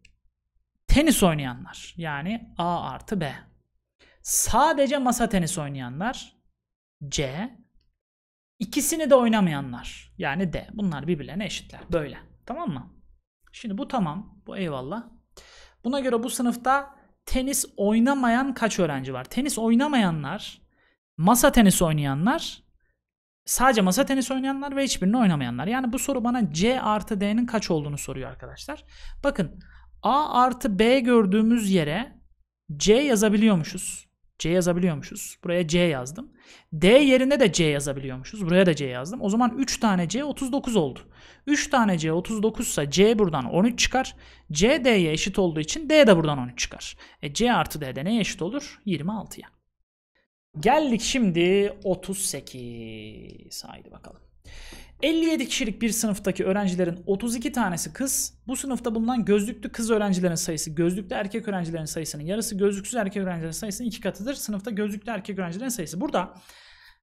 tenis oynayanlar yani A artı B. Sadece masa tenis oynayanlar C. İkisini de oynamayanlar yani D. Bunlar birbirlerine eşitler. Böyle. Tamam mı? Şimdi bu tamam. Bu eyvallah. Buna göre bu sınıfta tenis oynamayan kaç öğrenci var? Tenis oynamayanlar, masa tenisi oynayanlar, sadece masa tenisi oynayanlar ve hiçbirini oynamayanlar. Yani bu soru bana C artı D'nin kaç olduğunu soruyor arkadaşlar. Bakın A artı B gördüğümüz yere C yazabiliyormuşuz. C yazabiliyormuşuz. Buraya C yazdım. D yerine de C yazabiliyormuşuz. Buraya da C yazdım. O zaman 3 tane C 39 oldu. 3 tane C 39 ise C buradan 13 çıkar. C D'ye eşit olduğu için D de buradan 13 çıkar. E C artı D de neye eşit olur? 26'ya. Geldik şimdi 38. Haydi bakalım. 57 kişilik bir sınıftaki öğrencilerin 32 tanesi kız. Bu sınıfta bulunan gözlüklü kız öğrencilerin sayısı gözlüklü erkek öğrencilerin sayısının yarısı gözlüksüz erkek öğrencilerin sayısının iki katıdır. Sınıfta gözlüklü erkek öğrencilerin sayısı. Burada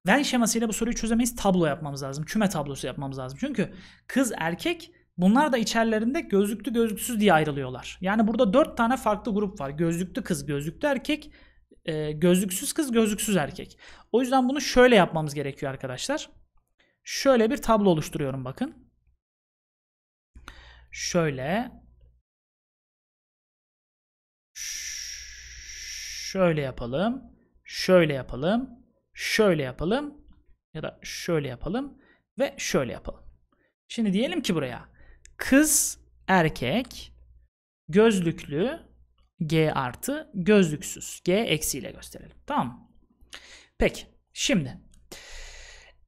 Venn şemasıyla bu soruyu çözemeyiz. Tablo yapmamız lazım. Küme tablosu yapmamız lazım. Çünkü kız erkek bunlar da içerilerinde gözlüklü gözlüksüz diye ayrılıyorlar. Yani burada 4 tane farklı grup var. Gözlüklü kız, gözlüklü erkek, e, gözlüksüz kız, gözlüksüz erkek. O yüzden bunu şöyle yapmamız gerekiyor arkadaşlar. Şöyle bir tablo oluşturuyorum bakın. Şöyle. Şöyle yapalım. Şöyle yapalım. Şöyle yapalım. Ya da şöyle yapalım. Ve şöyle yapalım. Şimdi diyelim ki buraya kız erkek gözlüklü G artı gözlüksüz G eksiyle gösterelim. Tamam Peki şimdi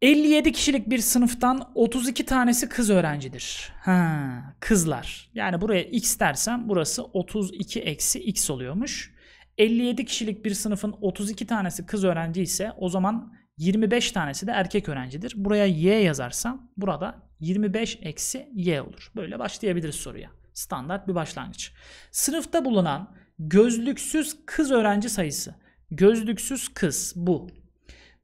57 kişilik bir sınıftan 32 tanesi kız öğrencidir. Ha, kızlar. Yani buraya x dersem burası 32 eksi x oluyormuş. 57 kişilik bir sınıfın 32 tanesi kız öğrenci ise o zaman 25 tanesi de erkek öğrencidir. Buraya y yazarsam burada 25 eksi y olur. Böyle başlayabiliriz soruya. Standart bir başlangıç. Sınıfta bulunan gözlüksüz kız öğrenci sayısı. Gözlüksüz kız bu.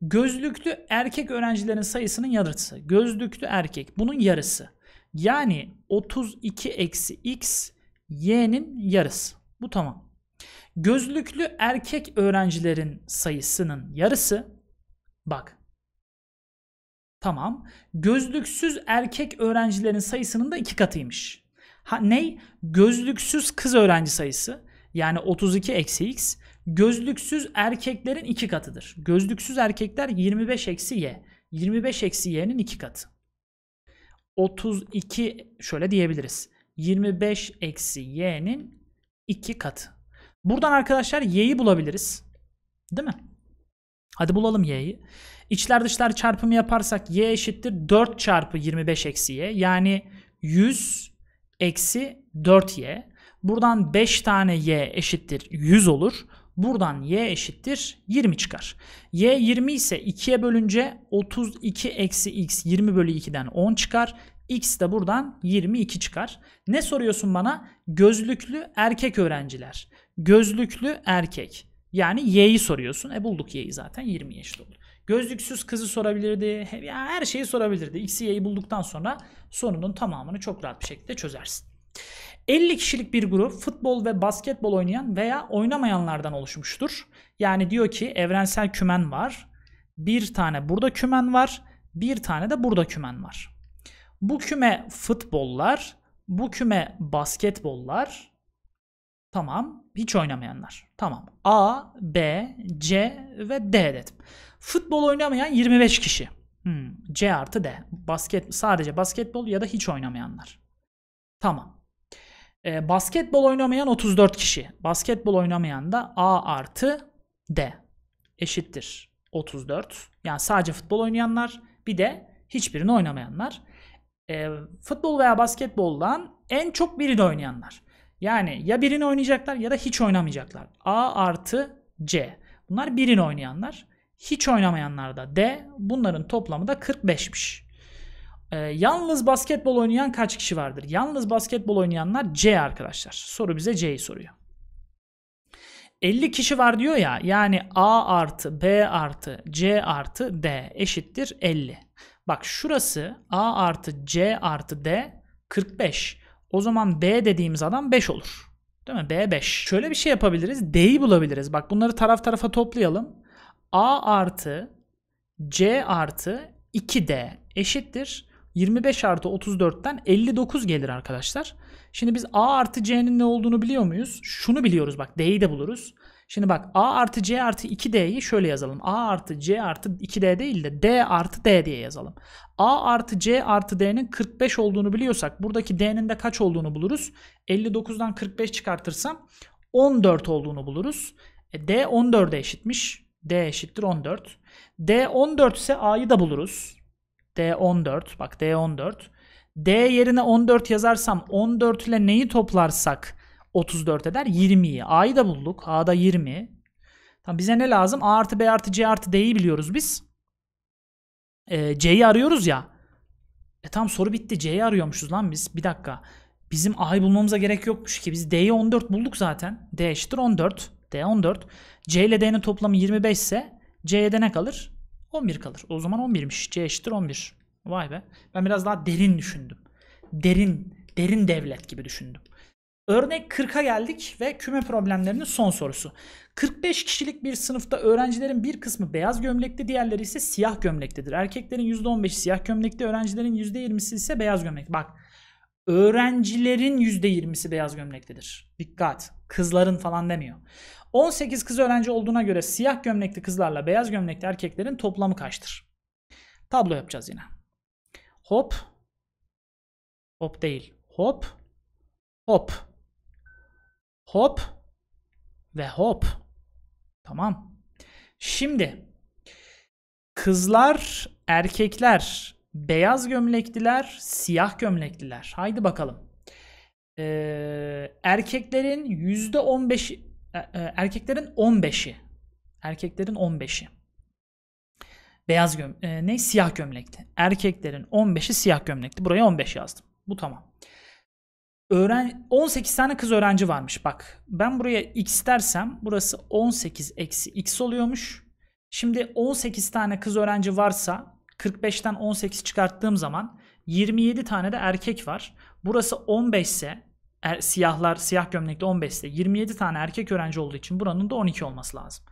Gözlüklü erkek öğrencilerin sayısının yarısı. Gözlüklü erkek bunun yarısı. Yani 32 eksi x y'nin yarısı. Bu tamam. Gözlüklü erkek öğrencilerin sayısının yarısı. Bak. Tamam. Gözlüksüz erkek öğrencilerin sayısının da iki katıymış. Ha, ney? Gözlüksüz kız öğrenci sayısı. Yani 32 eksi x Gözlüksüz erkeklerin iki katıdır. Gözlüksüz erkekler 25 eksi y. 25 eksi y'nin iki katı. 32 şöyle diyebiliriz. 25 eksi y'nin iki katı. Buradan arkadaşlar y'yi bulabiliriz. Değil mi? Hadi bulalım y'yi. İçler dışlar çarpımı yaparsak y eşittir 4 çarpı 25 eksi y. Yani 100 eksi 4y. Buradan 5 tane y eşittir 100 olur. Buradan y eşittir 20 çıkar. y 20 ise 2'ye bölünce 32 eksi x 20 bölü 2'den 10 çıkar. X de buradan 22 çıkar. Ne soruyorsun bana? Gözlüklü erkek öğrenciler. Gözlüklü erkek. Yani y'yi soruyorsun. E bulduk y'yi zaten 20 eşit olur. Gözlüksüz kızı sorabilirdi. Ya her şeyi sorabilirdi. X'i y'yi bulduktan sonra sorunun tamamını çok rahat bir şekilde çözersin. 50 kişilik bir grup futbol ve basketbol oynayan veya oynamayanlardan oluşmuştur. Yani diyor ki evrensel kümen var. Bir tane burada kümen var. Bir tane de burada kümen var. Bu küme futbollar, bu küme basketbollar. Tamam, hiç oynamayanlar. Tamam. A, B, C ve D dedim. Futbol oynamayan 25 kişi. Hmm, C artı D. Basket, sadece basketbol ya da hiç oynamayanlar. Tamam. E, basketbol oynamayan 34 kişi. Basketbol oynamayan da A artı D eşittir 34. Yani sadece futbol oynayanlar bir de hiçbirini oynamayanlar. E, futbol veya basketboldan en çok biri de oynayanlar. Yani ya birini oynayacaklar ya da hiç oynamayacaklar. A artı C. Bunlar birini oynayanlar. Hiç oynamayanlar da D. Bunların toplamı da 45'miş. E, yalnız basketbol oynayan kaç kişi vardır? Yalnız basketbol oynayanlar C arkadaşlar. Soru bize C'yi soruyor. 50 kişi var diyor ya yani A artı B artı C artı D eşittir 50. Bak şurası A artı C artı D 45. O zaman B dediğimiz adam 5 olur. Değil mi? B 5. Şöyle bir şey yapabiliriz. D'yi bulabiliriz. Bak bunları taraf tarafa toplayalım. A artı C artı 2D eşittir 25 artı 34'ten 59 gelir arkadaşlar. Şimdi biz A artı C'nin ne olduğunu biliyor muyuz? Şunu biliyoruz bak D'yi de buluruz. Şimdi bak A artı C artı 2D'yi şöyle yazalım. A artı C artı 2D değil de D artı D diye yazalım. A artı C artı D'nin 45 olduğunu biliyorsak buradaki D'nin de kaç olduğunu buluruz. 59'dan 45 çıkartırsam 14 olduğunu buluruz. E, D 14'e eşitmiş. D eşittir 14. D 14 ise A'yı da buluruz. D14 bak D14. D yerine 14 yazarsam 14 ile neyi toplarsak 34 eder? 20'yi. A'yı da bulduk. A'da 20. Tamam, bize ne lazım? A artı B artı C artı D'yi biliyoruz biz. Ee, C'yi arıyoruz ya. E tamam soru bitti. C'yi arıyormuşuz lan biz. Bir dakika. Bizim A'yı bulmamıza gerek yokmuş ki. Biz D'yi 14 bulduk zaten. D eşittir 14. D 14. C ile D'nin toplamı 25 ise C'ye de ne kalır? 11 kalır. O zaman 11'miş. C eşittir 11. Vay be. Ben biraz daha derin düşündüm. Derin, derin devlet gibi düşündüm. Örnek 40'a geldik ve küme problemlerinin son sorusu. 45 kişilik bir sınıfta öğrencilerin bir kısmı beyaz gömlekte, diğerleri ise siyah gömlektedir. Erkeklerin 15 siyah gömlekte, öğrencilerin %20'si ise beyaz gömlek. Bak, öğrencilerin %20'si beyaz gömlektedir. Dikkat. Kızların falan demiyor. 18 kız öğrenci olduğuna göre siyah gömlekli kızlarla beyaz gömlekli erkeklerin toplamı kaçtır? Tablo yapacağız yine. Hop. Hop değil. Hop. Hop. Hop. Ve hop. Tamam. Şimdi kızlar, erkekler, beyaz gömlekliler, siyah gömlekliler. Haydi bakalım. Ee, erkeklerin %15 e, e, erkeklerin 15'i. Erkeklerin 15'i. Beyaz göm e, ne? Siyah gömlekte. Erkeklerin 15'i siyah gömlekte. Buraya 15 yazdım. Bu tamam. Öğren 18 tane kız öğrenci varmış bak. Ben buraya x dersem burası 18 eksi x oluyormuş. Şimdi 18 tane kız öğrenci varsa 45'ten 18 çıkarttığım zaman 27 tane de erkek var. Burası 15 ise er, siyahlar siyah gömlekli 15'te 27 tane erkek öğrenci olduğu için buranın da 12 olması lazım.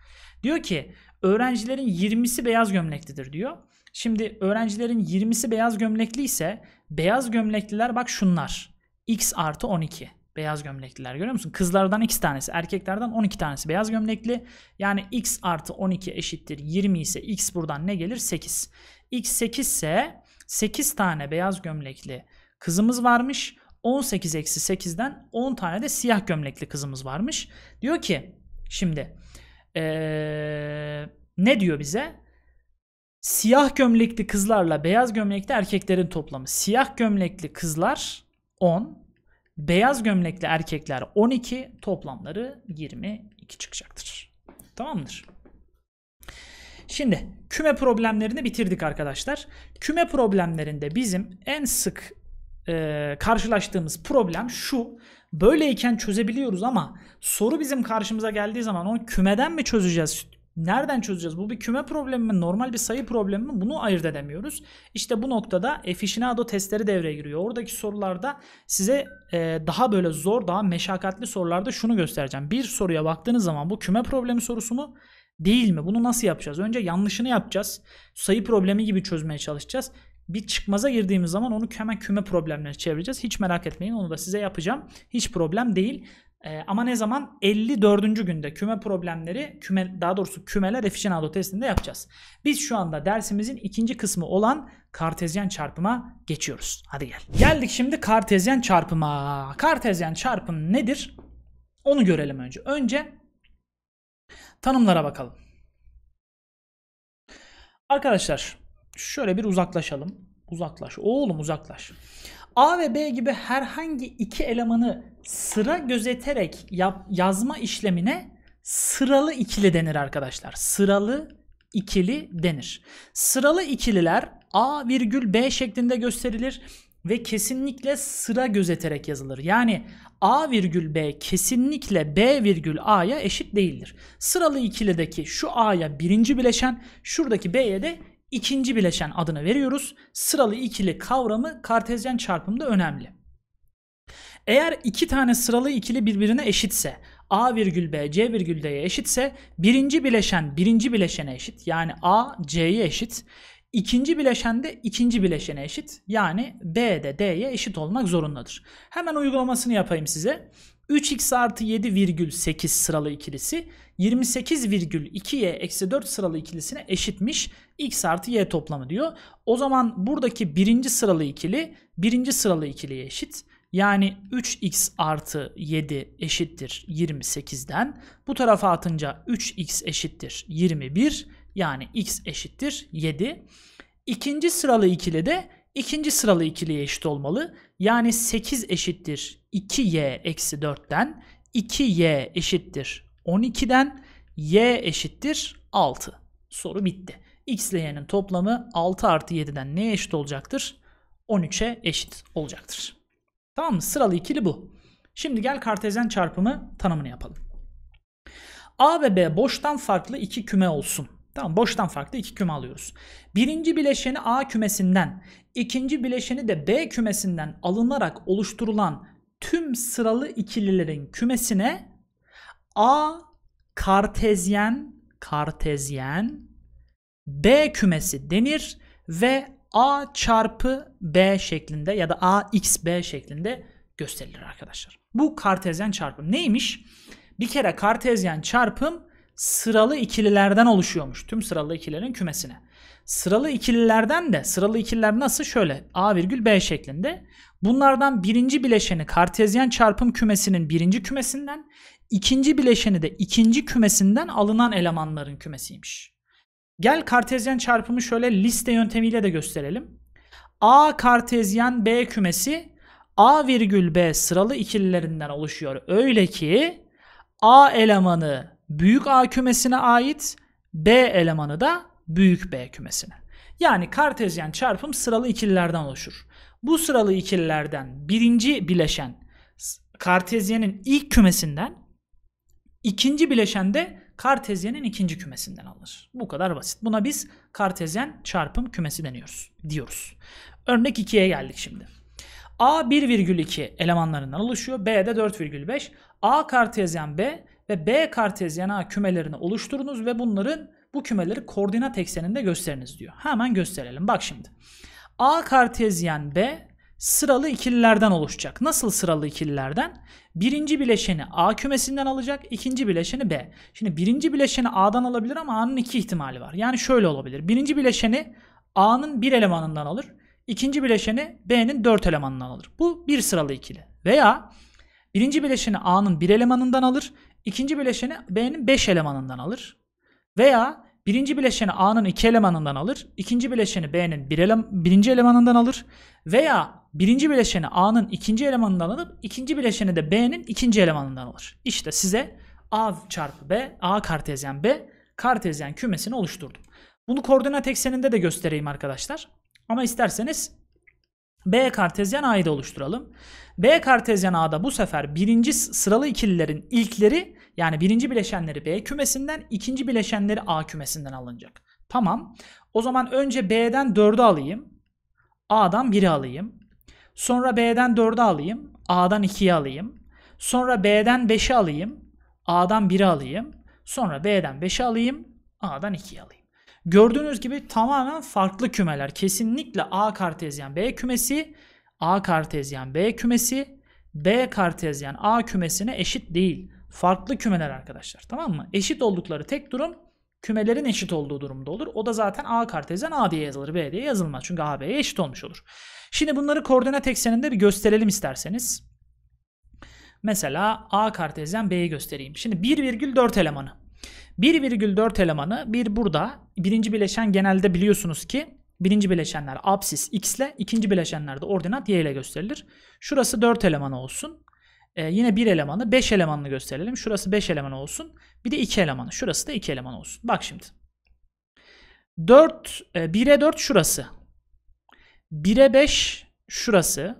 Diyor ki öğrencilerin 20'si beyaz gömleklidir diyor. Şimdi öğrencilerin 20'si beyaz gömlekli ise beyaz gömlekliler bak şunlar. X artı 12 beyaz gömlekliler görüyor musun? Kızlardan 2 tanesi erkeklerden 12 tanesi beyaz gömlekli. Yani X artı 12 eşittir 20 ise X buradan ne gelir? 8. X 8 ise 8 tane beyaz gömlekli kızımız varmış. 18 eksi 8'den 10 tane de siyah gömlekli kızımız varmış. Diyor ki şimdi ee, ne diyor bize? Siyah gömlekli kızlarla beyaz gömlekli erkeklerin toplamı. Siyah gömlekli kızlar 10, beyaz gömlekli erkekler 12, toplamları 22 çıkacaktır. Tamamdır. Şimdi küme problemlerini bitirdik arkadaşlar. Küme problemlerinde bizim en sık e, karşılaştığımız problem şu. Böyleyken çözebiliyoruz ama soru bizim karşımıza geldiği zaman onu kümeden mi çözeceğiz? Nereden çözeceğiz? Bu bir küme problemi mi? Normal bir sayı problemi mi? Bunu ayırt edemiyoruz. İşte bu noktada aficionado testleri devreye giriyor. Oradaki sorularda size e, daha böyle zor, daha meşakkatli sorularda şunu göstereceğim. Bir soruya baktığınız zaman bu küme problemi sorusu mu? Değil mi? Bunu nasıl yapacağız? Önce yanlışını yapacağız. Sayı problemi gibi çözmeye çalışacağız bir çıkmaza girdiğimiz zaman onu hemen küme problemleri çevireceğiz. Hiç merak etmeyin onu da size yapacağım. Hiç problem değil. Ee, ama ne zaman? 54. günde küme problemleri, küme, daha doğrusu kümeler Efficienado testinde yapacağız. Biz şu anda dersimizin ikinci kısmı olan kartezyen çarpıma geçiyoruz. Hadi gel. Geldik şimdi kartezyen çarpıma. Kartezyen çarpım nedir? Onu görelim önce. Önce tanımlara bakalım. Arkadaşlar Şöyle bir uzaklaşalım. Uzaklaş. Oğlum uzaklaş. A ve B gibi herhangi iki elemanı sıra gözeterek yap, yazma işlemine sıralı ikili denir arkadaşlar. Sıralı ikili denir. Sıralı ikililer A virgül B şeklinde gösterilir ve kesinlikle sıra gözeterek yazılır. Yani A virgül B kesinlikle B virgül A'ya eşit değildir. Sıralı ikilideki şu A'ya birinci bileşen, şuradaki B'ye de ikinci bileşen adını veriyoruz. Sıralı ikili kavramı kartezyen çarpımda önemli. Eğer iki tane sıralı ikili birbirine eşitse A virgül B C virgül D'ye eşitse birinci bileşen birinci bileşene eşit yani A C'ye eşit. İkinci bileşen de ikinci bileşene eşit yani B de D'ye eşit olmak zorundadır. Hemen uygulamasını yapayım size. 3x artı 7,8 sıralı ikilisi 28,2y eksi 4 sıralı ikilisine eşitmiş x artı y toplamı diyor. O zaman buradaki birinci sıralı ikili birinci sıralı ikiliye eşit. Yani 3x artı 7 eşittir 28'den. Bu tarafa atınca 3x eşittir 21 yani x eşittir 7. İkinci sıralı ikili de ikinci sıralı ikiliye eşit olmalı. Yani 8 eşittir 2y eksi 4'ten, 2y eşittir 12'den, y eşittir 6. Soru bitti. x ile y'nin toplamı 6 artı 7'den neye eşit olacaktır? 13'e eşit olacaktır. Tamam mı? Sıralı ikili bu. Şimdi gel kartezyen çarpımı tanımını yapalım. A ve B boştan farklı iki küme olsun. Tamam boştan farklı iki küme alıyoruz. Birinci bileşeni A kümesinden, ikinci bileşeni de B kümesinden alınarak oluşturulan tüm sıralı ikililerin kümesine A kartezyen kartezyen B kümesi denir ve A çarpı B şeklinde ya da A x B şeklinde gösterilir arkadaşlar. Bu kartezyen çarpım neymiş? Bir kere kartezyen çarpım sıralı ikililerden oluşuyormuş. Tüm sıralı ikililerin kümesine. Sıralı ikililerden de sıralı ikililer nasıl? Şöyle A virgül B şeklinde. Bunlardan birinci bileşeni kartezyen çarpım kümesinin birinci kümesinden, ikinci bileşeni de ikinci kümesinden alınan elemanların kümesiymiş. Gel kartezyen çarpımı şöyle liste yöntemiyle de gösterelim. A kartezyen B kümesi A virgül B sıralı ikililerinden oluşuyor. Öyle ki A elemanı büyük A kümesine ait, B elemanı da büyük B kümesine. Yani kartezyen çarpım sıralı ikililerden oluşur. Bu sıralı ikililerden birinci bileşen kartezyenin ilk kümesinden, ikinci bileşen de kartezyenin ikinci kümesinden alınır. Bu kadar basit. Buna biz kartezyen çarpım kümesi deniyoruz diyoruz. Örnek 2'ye geldik şimdi. A 1,2 elemanlarından oluşuyor. B de 4,5. A kartezyen B ve B kartezyen A kümelerini oluşturunuz ve bunların bu kümeleri koordinat ekseninde gösteriniz diyor. Hemen gösterelim. Bak şimdi. A kartezyen B sıralı ikililerden oluşacak. Nasıl sıralı ikililerden? Birinci bileşeni A kümesinden alacak, ikinci bileşeni B. Şimdi birinci bileşeni A'dan alabilir ama A'nın iki ihtimali var. Yani şöyle olabilir. Birinci bileşeni A'nın bir elemanından alır. İkinci bileşeni B'nin dört elemanından alır. Bu bir sıralı ikili. Veya birinci bileşeni A'nın bir elemanından alır ikinci bileşeni B'nin 5 elemanından alır. Veya birinci bileşeni A'nın 2 elemanından alır. ikinci bileşeni B'nin bir ele birinci elemanından alır. Veya birinci bileşeni A'nın ikinci elemanından alıp ikinci bileşeni de B'nin ikinci elemanından alır. İşte size A çarpı B, A kartezyen B kartezyen kümesini oluşturdum. Bunu koordinat ekseninde de göstereyim arkadaşlar. Ama isterseniz B kartezyen A'yı da oluşturalım. B kartezyen A'da bu sefer birinci sıralı ikililerin ilkleri yani birinci bileşenleri B kümesinden ikinci bileşenleri A kümesinden alınacak. Tamam. O zaman önce B'den 4'ü alayım. A'dan 1'i alayım. Sonra B'den 4'ü alayım. A'dan 2'yi alayım. Sonra B'den 5'i alayım. A'dan 1'i alayım. Sonra B'den 5'i alayım. A'dan 2'yi alayım. Gördüğünüz gibi tamamen farklı kümeler. Kesinlikle A kartezyen B kümesi, A kartezyen B kümesi, B kartezyen A kümesine eşit değil. Farklı kümeler arkadaşlar tamam mı? Eşit oldukları tek durum kümelerin eşit olduğu durumda olur. O da zaten A kartezyen A diye yazılır, B diye yazılmaz. Çünkü A, B'ye eşit olmuş olur. Şimdi bunları koordinat ekseninde bir gösterelim isterseniz. Mesela A kartezyen B'yi göstereyim. Şimdi 1,4 elemanı. 1,4 elemanı bir burada birinci bileşen genelde biliyorsunuz ki birinci bileşenler absis x ile ikinci bileşenlerde ordinat y ile gösterilir. Şurası 4 eleman olsun. Ee, yine bir elemanı 5 elemanlı gösterelim. Şurası 5 eleman olsun. Bir de 2 elemanı. Şurası da 2 eleman olsun. Bak şimdi. 4, 1'e 4 şurası. 1'e 5 şurası.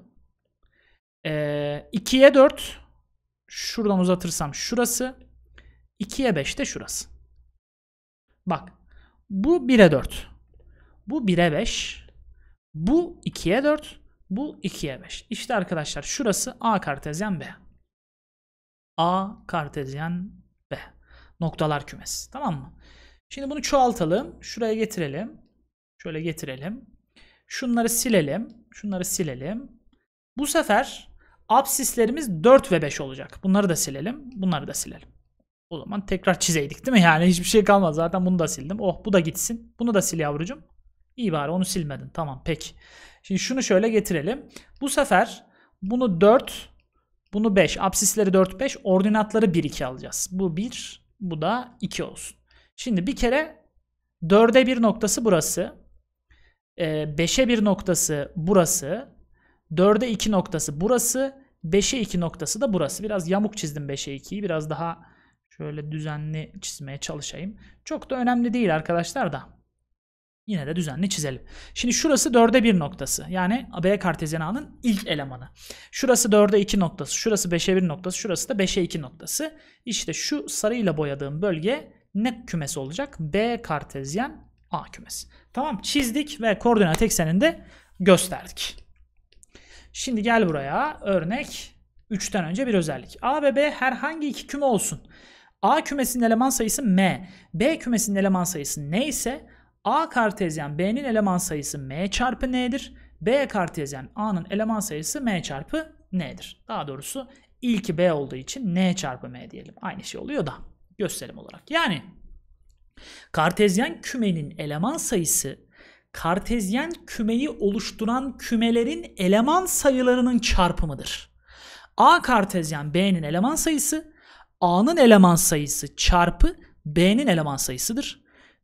E, 2'ye 4 şuradan uzatırsam şurası. 2'ye 5 de şurası. Bak bu 1'e 4. Bu 1'e 5. Bu 2'ye 4. Bu 2'ye 5. İşte arkadaşlar şurası A kartezyen B. A kartezyen B. Noktalar kümesi. Tamam mı? Şimdi bunu çoğaltalım. Şuraya getirelim. Şöyle getirelim. Şunları silelim. Şunları silelim. Bu sefer apsislerimiz 4 ve 5 olacak. Bunları da silelim. Bunları da silelim. O zaman tekrar çizeydik değil mi? Yani hiçbir şey kalmadı. Zaten bunu da sildim. Oh bu da gitsin. Bunu da sil yavrucum. İyi bari onu silmedin. Tamam peki. Şimdi şunu şöyle getirelim. Bu sefer bunu 4, bunu 5. Absisleri 4, 5. Ordinatları 1, 2 alacağız. Bu 1, bu da 2 olsun. Şimdi bir kere 4'e 1 noktası burası. 5'e ee, 1 noktası burası. 4'e 2 noktası burası. 5'e 2 noktası da burası. Biraz yamuk çizdim 5'e 2'yi. Biraz daha Şöyle düzenli çizmeye çalışayım. Çok da önemli değil arkadaşlar da. Yine de düzenli çizelim. Şimdi şurası 4'e 1 noktası. Yani B kartezyen ağının ilk elemanı. Şurası 4'e 2 noktası. Şurası 5'e 1 noktası. Şurası da 5'e 2 noktası. İşte şu sarıyla boyadığım bölge ne kümesi olacak? B kartezyen A kümesi. Tamam çizdik ve koordinat ekseninde gösterdik. Şimdi gel buraya örnek 3'ten önce bir özellik. A ve B herhangi iki küme olsun. A kümesinin eleman sayısı M. B kümesinin eleman sayısı N ise A kartezyen B'nin eleman sayısı M çarpı N'dir. B kartezyen A'nın eleman sayısı M çarpı N'dir. Daha doğrusu ilki B olduğu için N çarpı M diyelim. Aynı şey oluyor da gösterim olarak. Yani kartezyen kümenin eleman sayısı kartezyen kümeyi oluşturan kümelerin eleman sayılarının çarpımıdır. A kartezyen B'nin eleman sayısı A'nın eleman sayısı çarpı B'nin eleman sayısıdır.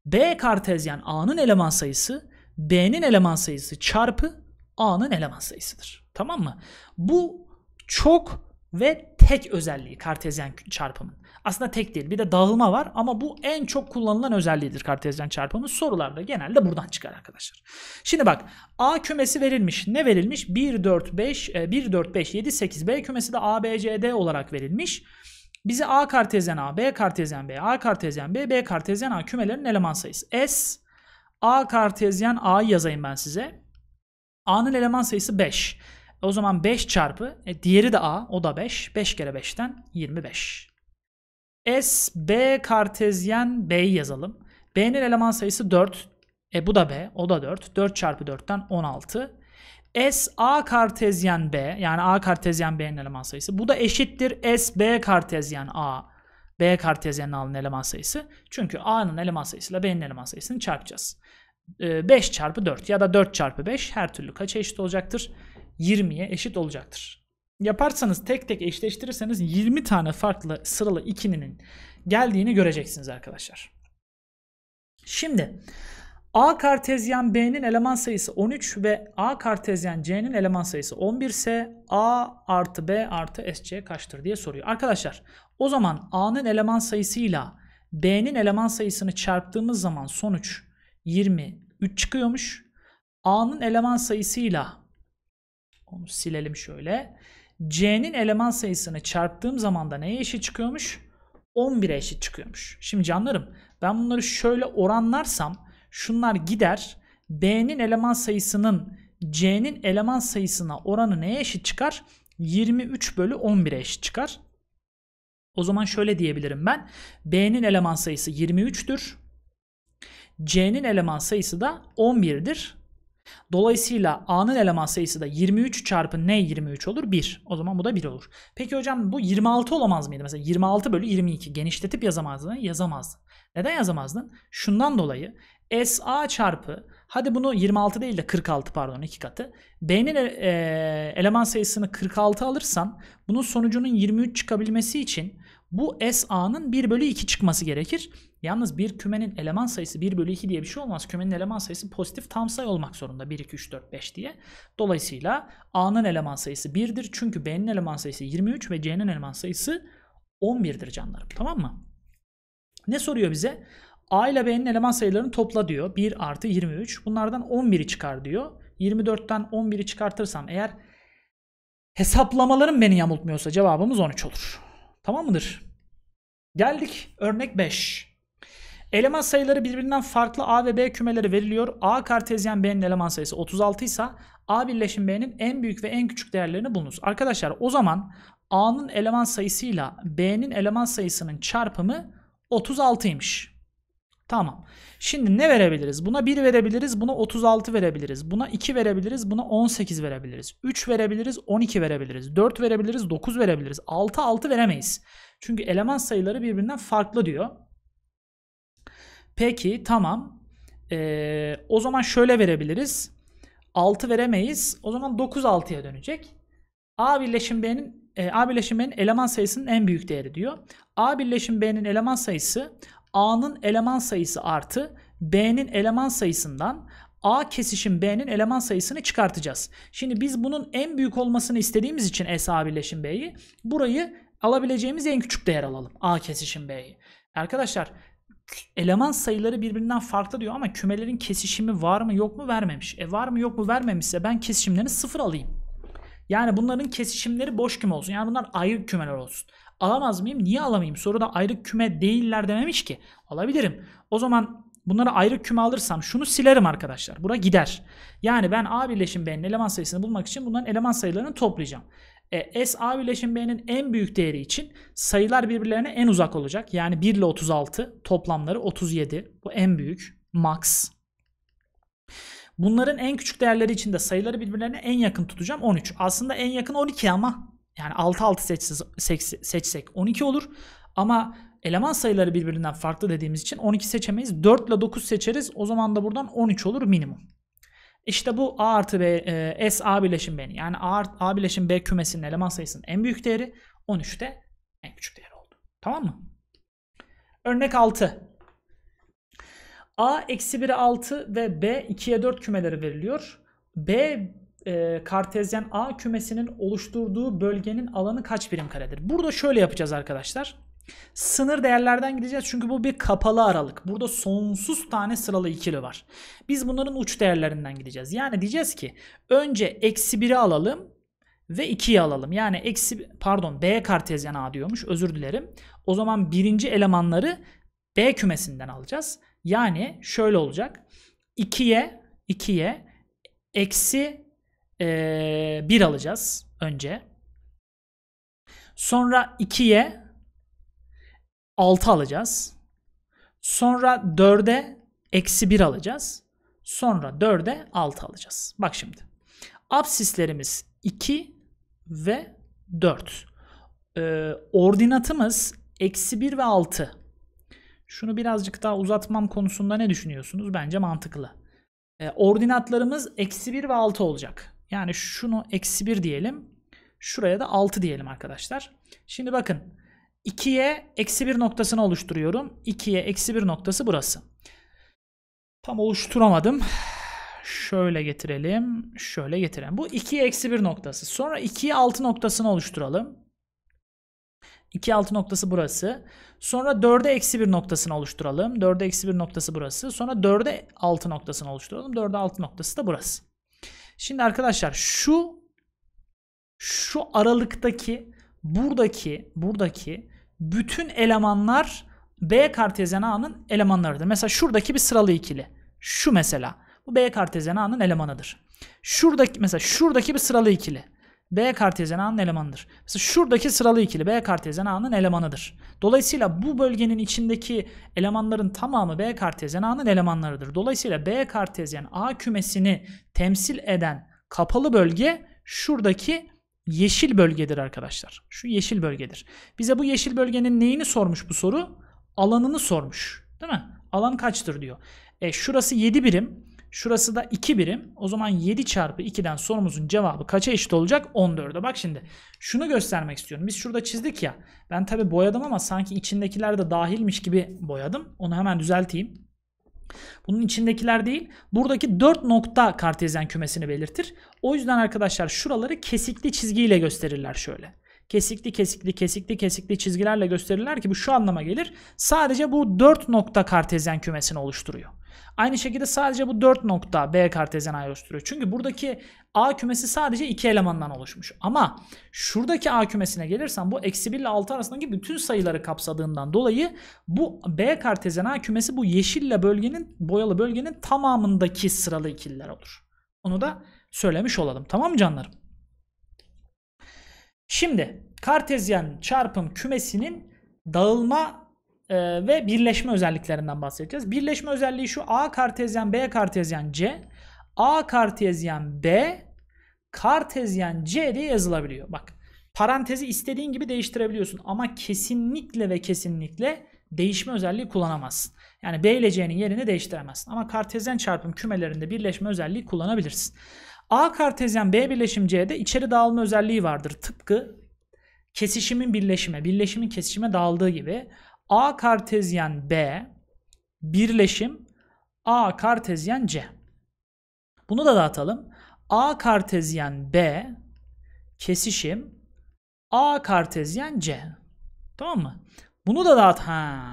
B kartezyen A'nın eleman sayısı B'nin eleman sayısı çarpı A'nın eleman sayısıdır. Tamam mı? Bu çok ve tek özelliği kartezyen çarpımın. Aslında tek değil bir de dağılma var ama bu en çok kullanılan özelliğidir kartezyen çarpımı. Sorularda genelde buradan çıkar arkadaşlar. Şimdi bak A kümesi verilmiş. Ne verilmiş? 1, 4, 5, 1, 4, 5, 7, 8 B kümesi de A, B, C, D olarak verilmiş. Bize A kartezyen A, B kartezyen B, A kartezyen B, B kartezyen A kümelerinin eleman sayısı. S, A kartezyen A yazayım ben size. A'nın eleman sayısı 5. O zaman 5 çarpı, e, diğeri de A, o da 5. 5 kere 5'ten 25. S, B kartezyen B'yi yazalım. B'nin eleman sayısı 4. E bu da B, o da 4. 4 çarpı 4'ten 16. S A kartezyen B yani A kartezyen B'nin eleman sayısı. Bu da eşittir S B kartezyen A. B kartezyenin A'nın eleman sayısı. Çünkü A'nın eleman sayısıyla B'nin eleman sayısını çarpacağız. 5 ee, çarpı 4 ya da 4 çarpı 5 her türlü kaça eşit olacaktır? 20'ye eşit olacaktır. Yaparsanız tek tek eşleştirirseniz 20 tane farklı sıralı ikilinin geldiğini göreceksiniz arkadaşlar. Şimdi A kartezyen B'nin eleman sayısı 13 ve A kartezyen C'nin eleman sayısı 11 ise A artı B artı SC kaçtır diye soruyor. Arkadaşlar o zaman A'nın eleman sayısıyla B'nin eleman sayısını çarptığımız zaman sonuç 23 çıkıyormuş. A'nın eleman sayısıyla onu silelim şöyle. C'nin eleman sayısını çarptığım zaman da neye eşit çıkıyormuş? 11'e eşit çıkıyormuş. Şimdi canlarım ben bunları şöyle oranlarsam Şunlar gider. B'nin eleman sayısının C'nin eleman sayısına oranı neye eşit çıkar? 23 bölü 11'e eşit çıkar. O zaman şöyle diyebilirim ben. B'nin eleman sayısı 23'tür. C'nin eleman sayısı da 11'dir. Dolayısıyla A'nın eleman sayısı da 23 çarpı ne 23 olur? 1. O zaman bu da 1 olur. Peki hocam bu 26 olamaz mıydı? Mesela 26 bölü 22 genişletip yazamazdın. Yazamazdın. Neden yazamazdın? Şundan dolayı SA çarpı hadi bunu 26 değil de 46 pardon iki katı. B'nin e, eleman sayısını 46 alırsan bunun sonucunun 23 çıkabilmesi için bu SA'nın 1 bölü 2 çıkması gerekir. Yalnız bir kümenin eleman sayısı 1 bölü 2 diye bir şey olmaz. Kümenin eleman sayısı pozitif tam sayı olmak zorunda. 1, 2, 3, 4, 5 diye. Dolayısıyla A'nın eleman sayısı 1'dir. Çünkü B'nin eleman sayısı 23 ve C'nin eleman sayısı 11'dir canlarım. Tamam mı? Ne soruyor bize? A ile B'nin eleman sayılarını topla diyor. 1 artı 23. Bunlardan 11'i çıkar diyor. 24'ten 11'i çıkartırsam eğer hesaplamalarım beni yamultmuyorsa cevabımız 13 olur. Tamam mıdır? Geldik örnek 5. Eleman sayıları birbirinden farklı A ve B kümeleri veriliyor. A kartezyen B'nin eleman sayısı 36 ise A birleşim B'nin en büyük ve en küçük değerlerini bulunuz. Arkadaşlar o zaman A'nın eleman sayısıyla B'nin eleman sayısının çarpımı 36'ymış. Tamam. Şimdi ne verebiliriz? Buna 1 verebiliriz, buna 36 verebiliriz, buna 2 verebiliriz, buna 18 verebiliriz, 3 verebiliriz, 12 verebiliriz, 4 verebiliriz, 9 verebiliriz, 6, 6 veremeyiz. Çünkü eleman sayıları birbirinden farklı diyor. Peki tamam. Ee, o zaman şöyle verebiliriz. 6 veremeyiz. O zaman 9 6'ya dönecek. A birleşim B'nin e, A birleşim B'nin eleman sayısının en büyük değeri diyor. A birleşim B'nin eleman sayısı A'nın eleman sayısı artı B'nin eleman sayısından A kesişim B'nin eleman sayısını çıkartacağız. Şimdi biz bunun en büyük olmasını istediğimiz için S A birleşim B'yi burayı alabileceğimiz en küçük değer alalım. A kesişim B'yi. Arkadaşlar eleman sayıları birbirinden farklı diyor ama kümelerin kesişimi var mı yok mu vermemiş. E var mı yok mu vermemişse ben kesişimlerini sıfır alayım. Yani bunların kesişimleri boş küme olsun. Yani bunlar ayrı kümeler olsun. Alamaz mıyım? Niye alamayayım? Soruda ayrı küme değiller dememiş ki. Alabilirim. O zaman bunları ayrı küme alırsam şunu silerim arkadaşlar. Bura gider. Yani ben A birleşim B'nin eleman sayısını bulmak için bunların eleman sayılarını toplayacağım. E, S A birleşim B'nin en büyük değeri için sayılar birbirlerine en uzak olacak. Yani 1 ile 36 toplamları 37. Bu en büyük max. Bunların en küçük değerleri için de sayıları birbirlerine en yakın tutacağım 13. Aslında en yakın 12 ama yani 6-6 seçsiz, seç, seçsek 12 olur. Ama eleman sayıları birbirinden farklı dediğimiz için 12 seçemeyiz. 4 ile 9 seçeriz. O zaman da buradan 13 olur minimum. İşte bu A artı B, e, S A birleşim B'nin yani A, A bileşim B kümesinin eleman sayısının en büyük değeri 13'te en küçük değer oldu. Tamam mı? Örnek 6. A eksi 1'e 6 ve B 2'ye 4 kümeleri veriliyor. B e, kartezyen A kümesinin oluşturduğu bölgenin alanı kaç birim karedir? Burada şöyle yapacağız arkadaşlar. Sınır değerlerden gideceğiz çünkü bu bir kapalı aralık. Burada sonsuz tane sıralı ikili var. Biz bunların uç değerlerinden gideceğiz. Yani diyeceğiz ki önce eksi 1'i alalım ve 2'yi alalım. Yani eksi pardon B kartezyen A diyormuş özür dilerim. O zaman birinci elemanları B kümesinden alacağız. Yani şöyle olacak. 2'ye 2'ye eksi ee, 1 alacağız önce. Sonra 2'ye 6 alacağız. Sonra 4'e eksi 1 alacağız. Sonra 4'e 6 alacağız. Bak şimdi. Absislerimiz 2 ve 4. Ee, ordinatımız eksi 1 ve 6. Şunu birazcık daha uzatmam konusunda ne düşünüyorsunuz? Bence mantıklı. Ee, ordinatlarımız eksi 1 ve 6 olacak. Yani şunu eksi 1 diyelim. Şuraya da 6 diyelim arkadaşlar. Şimdi bakın 2'ye eksi 1 noktasını oluşturuyorum. 2'ye eksi 1 noktası burası. Tam oluşturamadım. Şöyle getirelim. Şöyle getirelim. Bu 2'ye eksi 1 noktası. Sonra 2'ye 6 noktasını oluşturalım. 2 6 noktası burası. Sonra 4'e eksi 1 noktasını oluşturalım. 4'e eksi 1 noktası burası. Sonra 4'e 6 noktasını oluşturalım. 4'e 6 noktası da burası. Şimdi arkadaşlar şu şu aralıktaki buradaki buradaki bütün elemanlar B kartezyen A'nın elemanlarıdır. Mesela şuradaki bir sıralı ikili. Şu mesela. Bu B kartezyen A'nın elemanıdır. Şuradaki mesela şuradaki bir sıralı ikili. B kartezyen a'nın elemanıdır. Mesela şuradaki sıralı ikili B kartezyen a'nın elemanıdır. Dolayısıyla bu bölgenin içindeki elemanların tamamı B kartezyen a'nın elemanlarıdır. Dolayısıyla B kartezyen a kümesini temsil eden kapalı bölge şuradaki yeşil bölgedir arkadaşlar. Şu yeşil bölgedir. Bize bu yeşil bölgenin neyini sormuş bu soru? Alanını sormuş. Değil mi? Alan kaçtır diyor. E, şurası 7 birim. Şurası da 2 birim. O zaman 7 çarpı 2'den sorumuzun cevabı kaça eşit olacak? 14'e. Bak şimdi şunu göstermek istiyorum. Biz şurada çizdik ya. Ben tabi boyadım ama sanki içindekiler de dahilmiş gibi boyadım. Onu hemen düzelteyim. Bunun içindekiler değil. Buradaki 4 nokta kartezyen kümesini belirtir. O yüzden arkadaşlar şuraları kesikli çizgiyle gösterirler şöyle kesikli kesikli kesikli kesikli çizgilerle gösterirler ki bu şu anlama gelir. Sadece bu 4 nokta kartezyen kümesini oluşturuyor. Aynı şekilde sadece bu 4 nokta B kartezyen A'yı oluşturuyor. Çünkü buradaki A kümesi sadece iki elemandan oluşmuş. Ama şuradaki A kümesine gelirsen bu eksi 1 ile 6 arasındaki bütün sayıları kapsadığından dolayı bu B kartezyen A kümesi bu yeşille bölgenin boyalı bölgenin tamamındaki sıralı ikililer olur. Onu da söylemiş olalım. Tamam mı canlarım? Şimdi kartezyen çarpım kümesinin dağılma e, ve birleşme özelliklerinden bahsedeceğiz. Birleşme özelliği şu A kartezyen B kartezyen C. A kartezyen B kartezyen C diye yazılabiliyor. Bak parantezi istediğin gibi değiştirebiliyorsun ama kesinlikle ve kesinlikle değişme özelliği kullanamazsın. Yani B ile C'nin yerini değiştiremezsin. Ama kartezyen çarpım kümelerinde birleşme özelliği kullanabilirsin. A kartezyen B birleşim C'de içeri dağılma özelliği vardır. Tıpkı kesişimin birleşime, birleşimin kesişime dağıldığı gibi A kartezyen B birleşim A kartezyen C. Bunu da dağıtalım. A kartezyen B kesişim A kartezyen C. Tamam mı? Bunu da dağıt. Ha.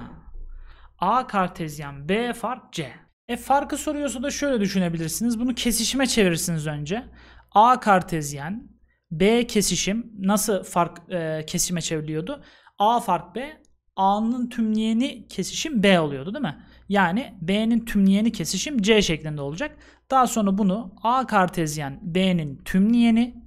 A kartezyen B fark C. E farkı soruyorsa da şöyle düşünebilirsiniz. Bunu kesişime çevirirsiniz önce. A kartezyen, B kesişim nasıl fark e, kesişime çevriliyordu? A fark B, A'nın tümleyeni kesişim B oluyordu değil mi? Yani B'nin tümleyeni kesişim C şeklinde olacak. Daha sonra bunu A kartezyen B'nin tümleyeni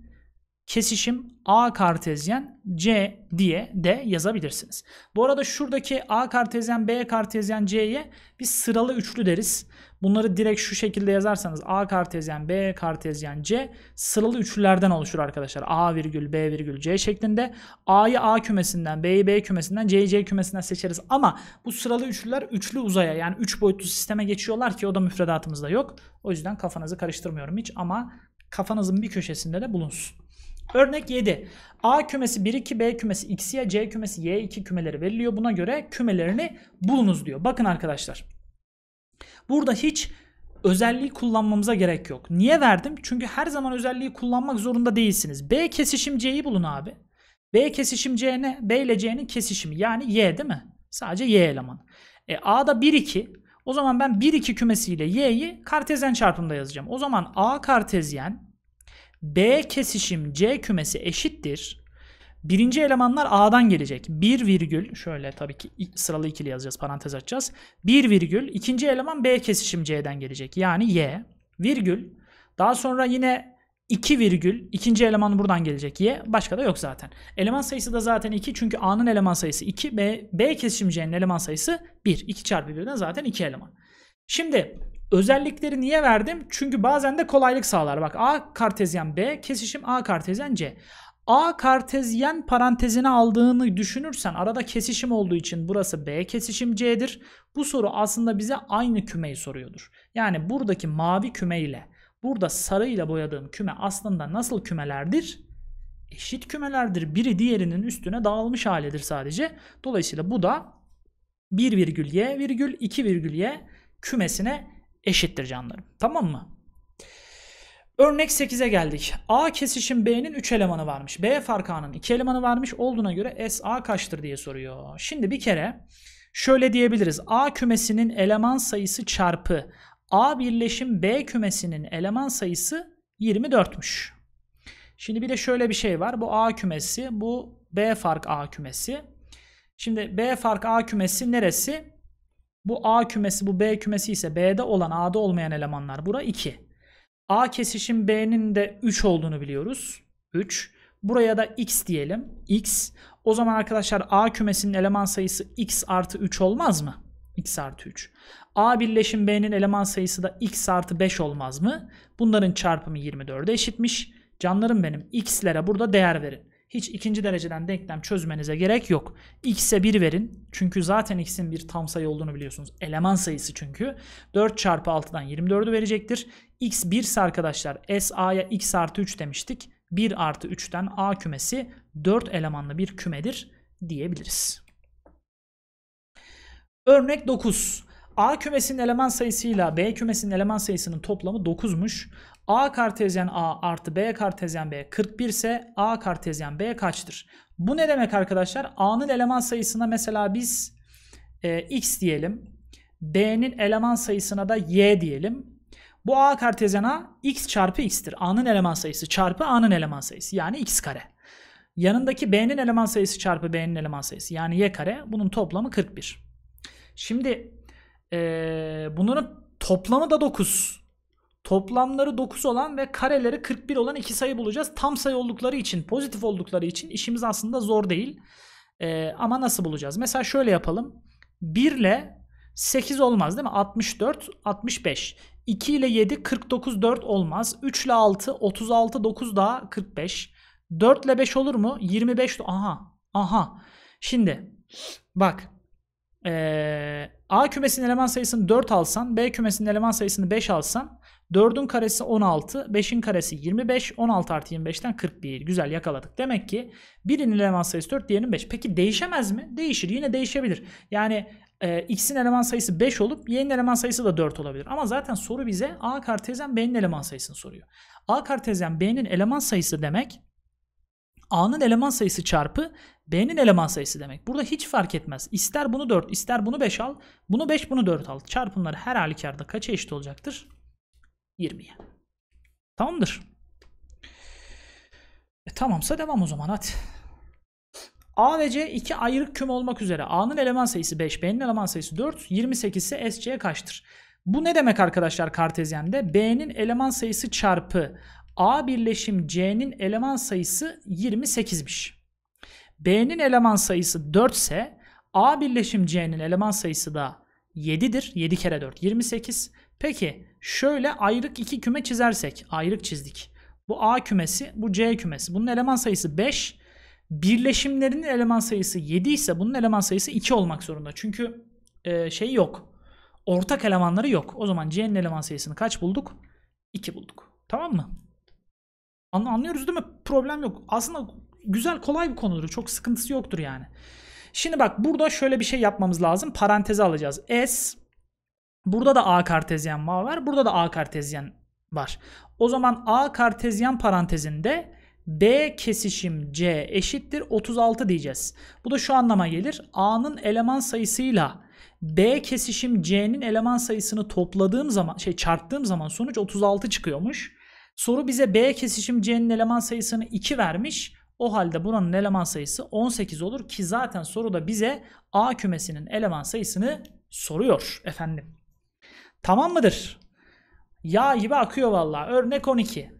kesişim A kartezyen C diye de yazabilirsiniz. Bu arada şuradaki A kartezyen B kartezyen C'ye bir sıralı üçlü deriz. Bunları direkt şu şekilde yazarsanız A kartezyen B kartezyen C sıralı üçlülerden oluşur arkadaşlar. A virgül B virgül C şeklinde. A'yı A kümesinden B'yi B kümesinden C'yi C kümesinden seçeriz. Ama bu sıralı üçlüler üçlü uzaya yani üç boyutlu sisteme geçiyorlar ki o da müfredatımızda yok. O yüzden kafanızı karıştırmıyorum hiç ama kafanızın bir köşesinde de bulunsun. Örnek 7. A kümesi 1 2, B kümesi X Y, C kümesi Y 2 kümeleri veriliyor. Buna göre kümelerini bulunuz diyor. Bakın arkadaşlar. Burada hiç özelliği kullanmamıza gerek yok. Niye verdim? Çünkü her zaman özelliği kullanmak zorunda değilsiniz. B kesişim C'yi bulun abi. B kesişim C ne? B ile C'nin kesişimi. Yani Y değil mi? Sadece Y elemanı. E, A'da 1 2. O zaman ben 1 2 kümesiyle Y'yi kartezyen çarpımda yazacağım. O zaman A kartezyen B kesişim C kümesi eşittir. Birinci elemanlar A'dan gelecek. 1 virgül şöyle tabii ki sıralı ikili yazacağız parantez açacağız. 1 virgül ikinci eleman B kesişim C'den gelecek. Yani Y virgül daha sonra yine 2 virgül ikinci eleman buradan gelecek Y başka da yok zaten. Eleman sayısı da zaten 2 çünkü A'nın eleman sayısı 2 B, B kesişim C'nin eleman sayısı 1. 2 çarpı 1'den zaten 2 eleman. Şimdi Özellikleri niye verdim? Çünkü bazen de kolaylık sağlar. Bak A kartezyen B, kesişim A kartezyen C. A kartezyen parantezine aldığını düşünürsen arada kesişim olduğu için burası B kesişim C'dir. Bu soru aslında bize aynı kümeyi soruyordur. Yani buradaki mavi küme ile burada sarı ile boyadığım küme aslında nasıl kümelerdir? Eşit kümelerdir. Biri diğerinin üstüne dağılmış halidir sadece. Dolayısıyla bu da 1 virgül y virgül 2 virgül y kümesine eşittir canlarım. Tamam mı? Örnek 8'e geldik. A kesişim B'nin 3 elemanı varmış. B farkı A'nın 2 elemanı varmış. Olduğuna göre S A kaçtır diye soruyor. Şimdi bir kere şöyle diyebiliriz. A kümesinin eleman sayısı çarpı A birleşim B kümesinin eleman sayısı 24'müş. Şimdi bir de şöyle bir şey var. Bu A kümesi, bu B fark A kümesi. Şimdi B fark A kümesi neresi? Bu A kümesi bu B kümesi ise B'de olan A'da olmayan elemanlar bura 2. A kesişim B'nin de 3 olduğunu biliyoruz. 3. Buraya da X diyelim. X. O zaman arkadaşlar A kümesinin eleman sayısı X artı 3 olmaz mı? X artı 3. A birleşim B'nin eleman sayısı da X artı 5 olmaz mı? Bunların çarpımı 24'e eşitmiş. Canlarım benim X'lere burada değer verin. Hiç ikinci dereceden denklem çözmenize gerek yok. X'e 1 verin. Çünkü zaten X'in bir tam sayı olduğunu biliyorsunuz. Eleman sayısı çünkü. 4 çarpı 6'dan 24'ü verecektir. X 1 ise arkadaşlar S A'ya X artı 3 demiştik. 1 artı 3'ten A kümesi 4 elemanlı bir kümedir diyebiliriz. Örnek 9. A kümesinin eleman sayısıyla B kümesinin eleman sayısının toplamı 9'muş. A kartezyen A artı B kartezyen B 41 ise A kartezyen B kaçtır? Bu ne demek arkadaşlar? A'nın eleman sayısına mesela biz e, X diyelim. B'nin eleman sayısına da Y diyelim. Bu A kartezyen A X çarpı X'tir. A'nın eleman sayısı çarpı A'nın eleman sayısı yani X kare. Yanındaki B'nin eleman sayısı çarpı B'nin eleman sayısı yani Y kare. Bunun toplamı 41. Şimdi e, bunların toplamı da 9. Toplamları 9 olan ve kareleri 41 olan iki sayı bulacağız. Tam sayı oldukları için, pozitif oldukları için işimiz aslında zor değil. Ee, ama nasıl bulacağız? Mesela şöyle yapalım. 1 ile 8 olmaz değil mi? 64, 65. 2 ile 7 49 4 olmaz. 3 ile 6 36 9 daha 45. 4 ile 5 olur mu? 25 aha aha. Şimdi bak ee, A kümesinin eleman sayısını 4 alsan B kümesinin eleman sayısını 5 alsan 4'ün karesi 16, 5'in karesi 25, 16 artı 25'ten 41. Güzel yakaladık. Demek ki birinin eleman sayısı 4, diğerinin 5. Peki değişemez mi? Değişir. Yine değişebilir. Yani e, x'in eleman sayısı 5 olup y'nin eleman sayısı da 4 olabilir. Ama zaten soru bize a kartezyen b'nin eleman sayısını soruyor. a kartezyen b'nin eleman sayısı demek A'nın eleman sayısı çarpı B'nin eleman sayısı demek. Burada hiç fark etmez. İster bunu 4, ister bunu 5 al. Bunu 5, bunu 4 al. Çarpımları her halükarda kaça eşit olacaktır? 20'ye. Tamamdır. E, tamamsa devam o zaman hadi. A ve C iki ayrı küme olmak üzere. A'nın eleman sayısı 5, B'nin eleman sayısı 4, 28 ise SC'ye kaçtır? Bu ne demek arkadaşlar kartezyende? B'nin eleman sayısı çarpı A birleşim C'nin eleman sayısı 28'miş. B'nin eleman sayısı 4 ise A birleşim C'nin eleman sayısı da 7'dir. 7 kere 4 28. Peki Şöyle ayrık iki küme çizersek, ayrık çizdik. Bu A kümesi, bu C kümesi. Bunun eleman sayısı 5. Birleşimlerinin eleman sayısı 7 ise bunun eleman sayısı 2 olmak zorunda. Çünkü e, şey yok. Ortak elemanları yok. O zaman C'nin eleman sayısını kaç bulduk? 2 bulduk. Tamam mı? Anlıyoruz değil mi? Problem yok. Aslında güzel kolay bir konudur. Çok sıkıntısı yoktur yani. Şimdi bak burada şöyle bir şey yapmamız lazım. Paranteze alacağız. S Burada da A kartezyen bağ var. Burada da A kartezyen var. O zaman A kartezyen parantezinde B kesişim C eşittir 36 diyeceğiz. Bu da şu anlama gelir. A'nın eleman sayısıyla B kesişim C'nin eleman sayısını topladığım zaman şey çarptığım zaman sonuç 36 çıkıyormuş. Soru bize B kesişim C'nin eleman sayısını 2 vermiş. O halde buranın eleman sayısı 18 olur ki zaten soruda bize A kümesinin eleman sayısını soruyor efendim. Tamam mıdır? Yağ gibi akıyor vallahi. Örnek 12.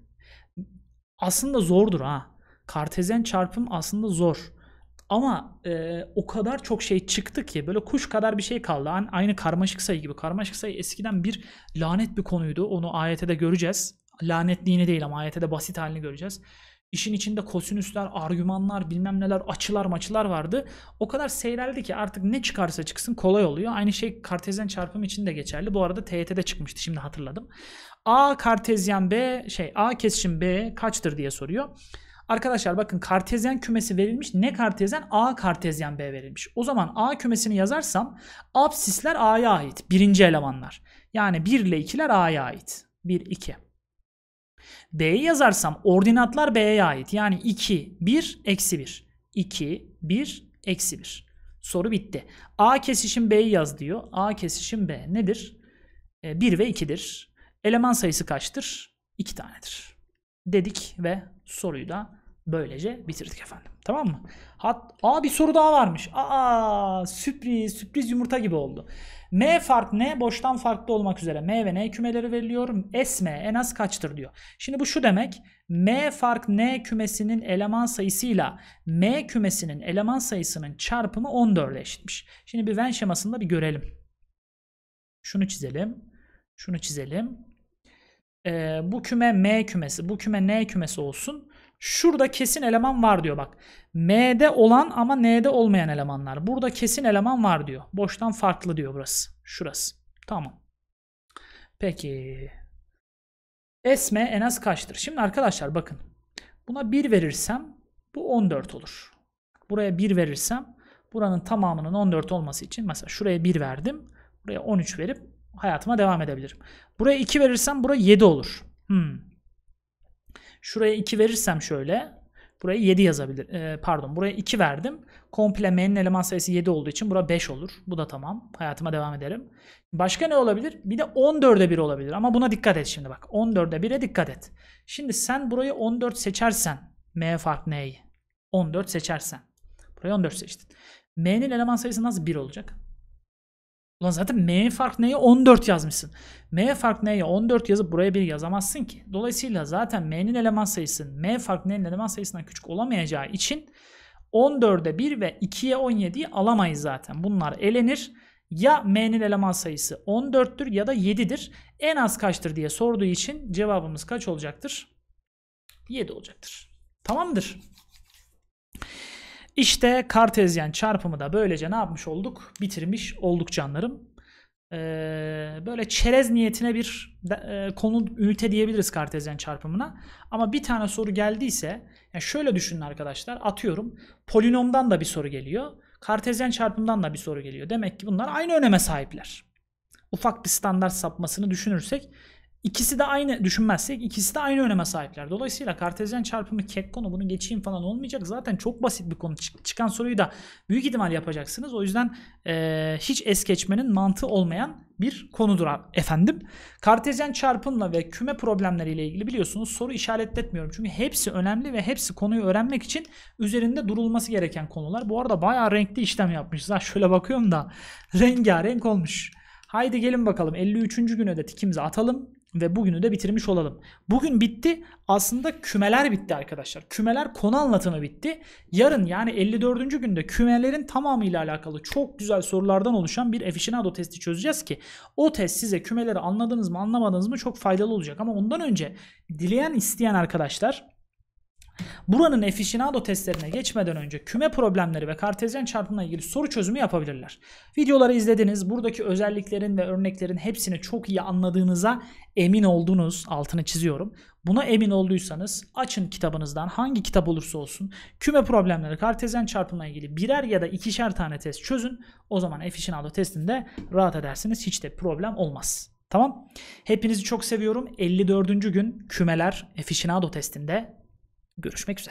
Aslında zordur ha. Kartezyen çarpım aslında zor. Ama e, o kadar çok şey çıktı ki böyle kuş kadar bir şey kaldı. Yani aynı karmaşık sayı gibi. Karmaşık sayı eskiden bir lanet bir konuydu. Onu ayete de göreceğiz. Lanetliğini değil ama ayete de basit halini göreceğiz. İşin içinde kosinüsler, argümanlar, bilmem neler, açılar maçılar vardı. O kadar seyreldi ki artık ne çıkarsa çıksın kolay oluyor. Aynı şey kartezyen çarpım için de geçerli. Bu arada TYT'de çıkmıştı şimdi hatırladım. A kartezyen B şey A kesişim B kaçtır diye soruyor. Arkadaşlar bakın kartezyen kümesi verilmiş. Ne kartezyen? A kartezyen B verilmiş. O zaman A kümesini yazarsam absisler A'ya ait. Birinci elemanlar. Yani 1 ile 2'ler A'ya ait. 1, 2. B'yi yazarsam ordinatlar B'ye ait. Yani 2, 1, eksi 1. 2, 1, eksi 1. Soru bitti. A kesişim B'yi yaz diyor. A kesişim B nedir? 1 e, ve 2'dir. Eleman sayısı kaçtır? 2 tanedir. Dedik ve soruyu da böylece bitirdik efendim. Tamam mı? Hat Aa bir soru daha varmış. Aa sürpriz sürpriz yumurta gibi oldu. M fark ne? Boştan farklı olmak üzere M ve N kümeleri veriliyor. S M en az kaçtır diyor. Şimdi bu şu demek. M fark N kümesinin eleman sayısıyla M kümesinin eleman sayısının çarpımı 14'e eşitmiş. Şimdi bir Venn şemasında bir görelim. Şunu çizelim. Şunu çizelim. Ee, bu küme M kümesi, bu küme N kümesi olsun. Şurada kesin eleman var diyor bak. M'de olan ama N'de olmayan elemanlar. Burada kesin eleman var diyor. Boştan farklı diyor burası. Şurası. Tamam. Peki. Esme en az kaçtır? Şimdi arkadaşlar bakın. Buna 1 verirsem bu 14 olur. Buraya 1 verirsem buranın tamamının 14 olması için mesela şuraya 1 verdim. Buraya 13 verip hayatıma devam edebilirim. Buraya 2 verirsem bura 7 olur. Hmm. Şuraya 2 verirsem şöyle. Buraya 7 yazabilir. E, pardon buraya 2 verdim. Komple m'nin eleman sayısı 7 olduğu için bura 5 olur. Bu da tamam. Hayatıma devam ederim. Başka ne olabilir? Bir de 14'e 1 olabilir. Ama buna dikkat et şimdi bak. 14'e 1'e dikkat et. Şimdi sen burayı 14 seçersen m fark n'yi 14 seçersen. Burayı 14 seçtin. M'nin eleman sayısı nasıl 1 olacak? Ulan zaten M fark neye 14 yazmışsın. M fark neye 14 yazıp buraya 1 yazamazsın ki. Dolayısıyla zaten M'nin eleman sayısı M fark n'nin eleman sayısından küçük olamayacağı için 14'e 1 ve 2'ye 17'yi alamayız zaten. Bunlar elenir. Ya M'nin eleman sayısı 14'tür ya da 7'dir. En az kaçtır diye sorduğu için cevabımız kaç olacaktır? 7 olacaktır. Tamamdır. İşte kartezyen çarpımı da böylece ne yapmış olduk? Bitirmiş olduk canlarım. Ee, böyle çerez niyetine bir e, konu ünite diyebiliriz kartezyen çarpımına. Ama bir tane soru geldiyse yani şöyle düşünün arkadaşlar atıyorum polinomdan da bir soru geliyor. Kartezyen çarpımdan da bir soru geliyor. Demek ki bunlar aynı öneme sahipler. Ufak bir standart sapmasını düşünürsek İkisi de aynı düşünmezsek ikisi de aynı öneme sahipler. Dolayısıyla kartezyen çarpımı kek konu bunu geçeyim falan olmayacak. Zaten çok basit bir konu. Çıkan soruyu da büyük ihtimal yapacaksınız. O yüzden e, hiç es geçmenin mantığı olmayan bir konudur efendim. Kartezyen çarpımla ve küme problemleriyle ilgili biliyorsunuz soru işaretletmiyorum. Çünkü hepsi önemli ve hepsi konuyu öğrenmek için üzerinde durulması gereken konular. Bu arada bayağı renkli işlem yapmışız. Ha şöyle bakıyorum da rengarenk olmuş. Haydi gelin bakalım 53. güne de tikimizi atalım ve bugünü de bitirmiş olalım. Bugün bitti. Aslında kümeler bitti arkadaşlar. Kümeler konu anlatımı bitti. Yarın yani 54. günde kümelerin tamamıyla alakalı çok güzel sorulardan oluşan bir Efficinato testi çözeceğiz ki o test size kümeleri anladınız mı anlamadınız mı çok faydalı olacak. Ama ondan önce dileyen isteyen arkadaşlar Buranın aficionado testlerine geçmeden önce küme problemleri ve kartezyen çarpımla ilgili soru çözümü yapabilirler. Videoları izlediniz. Buradaki özelliklerin ve örneklerin hepsini çok iyi anladığınıza emin oldunuz. Altını çiziyorum. Buna emin olduysanız açın kitabınızdan hangi kitap olursa olsun küme problemleri kartezyen çarpımla ilgili birer ya da ikişer tane test çözün. O zaman aficionado testinde rahat edersiniz. Hiç de problem olmaz. Tamam. Hepinizi çok seviyorum. 54. gün kümeler aficionado testinde Görüşmek üzere.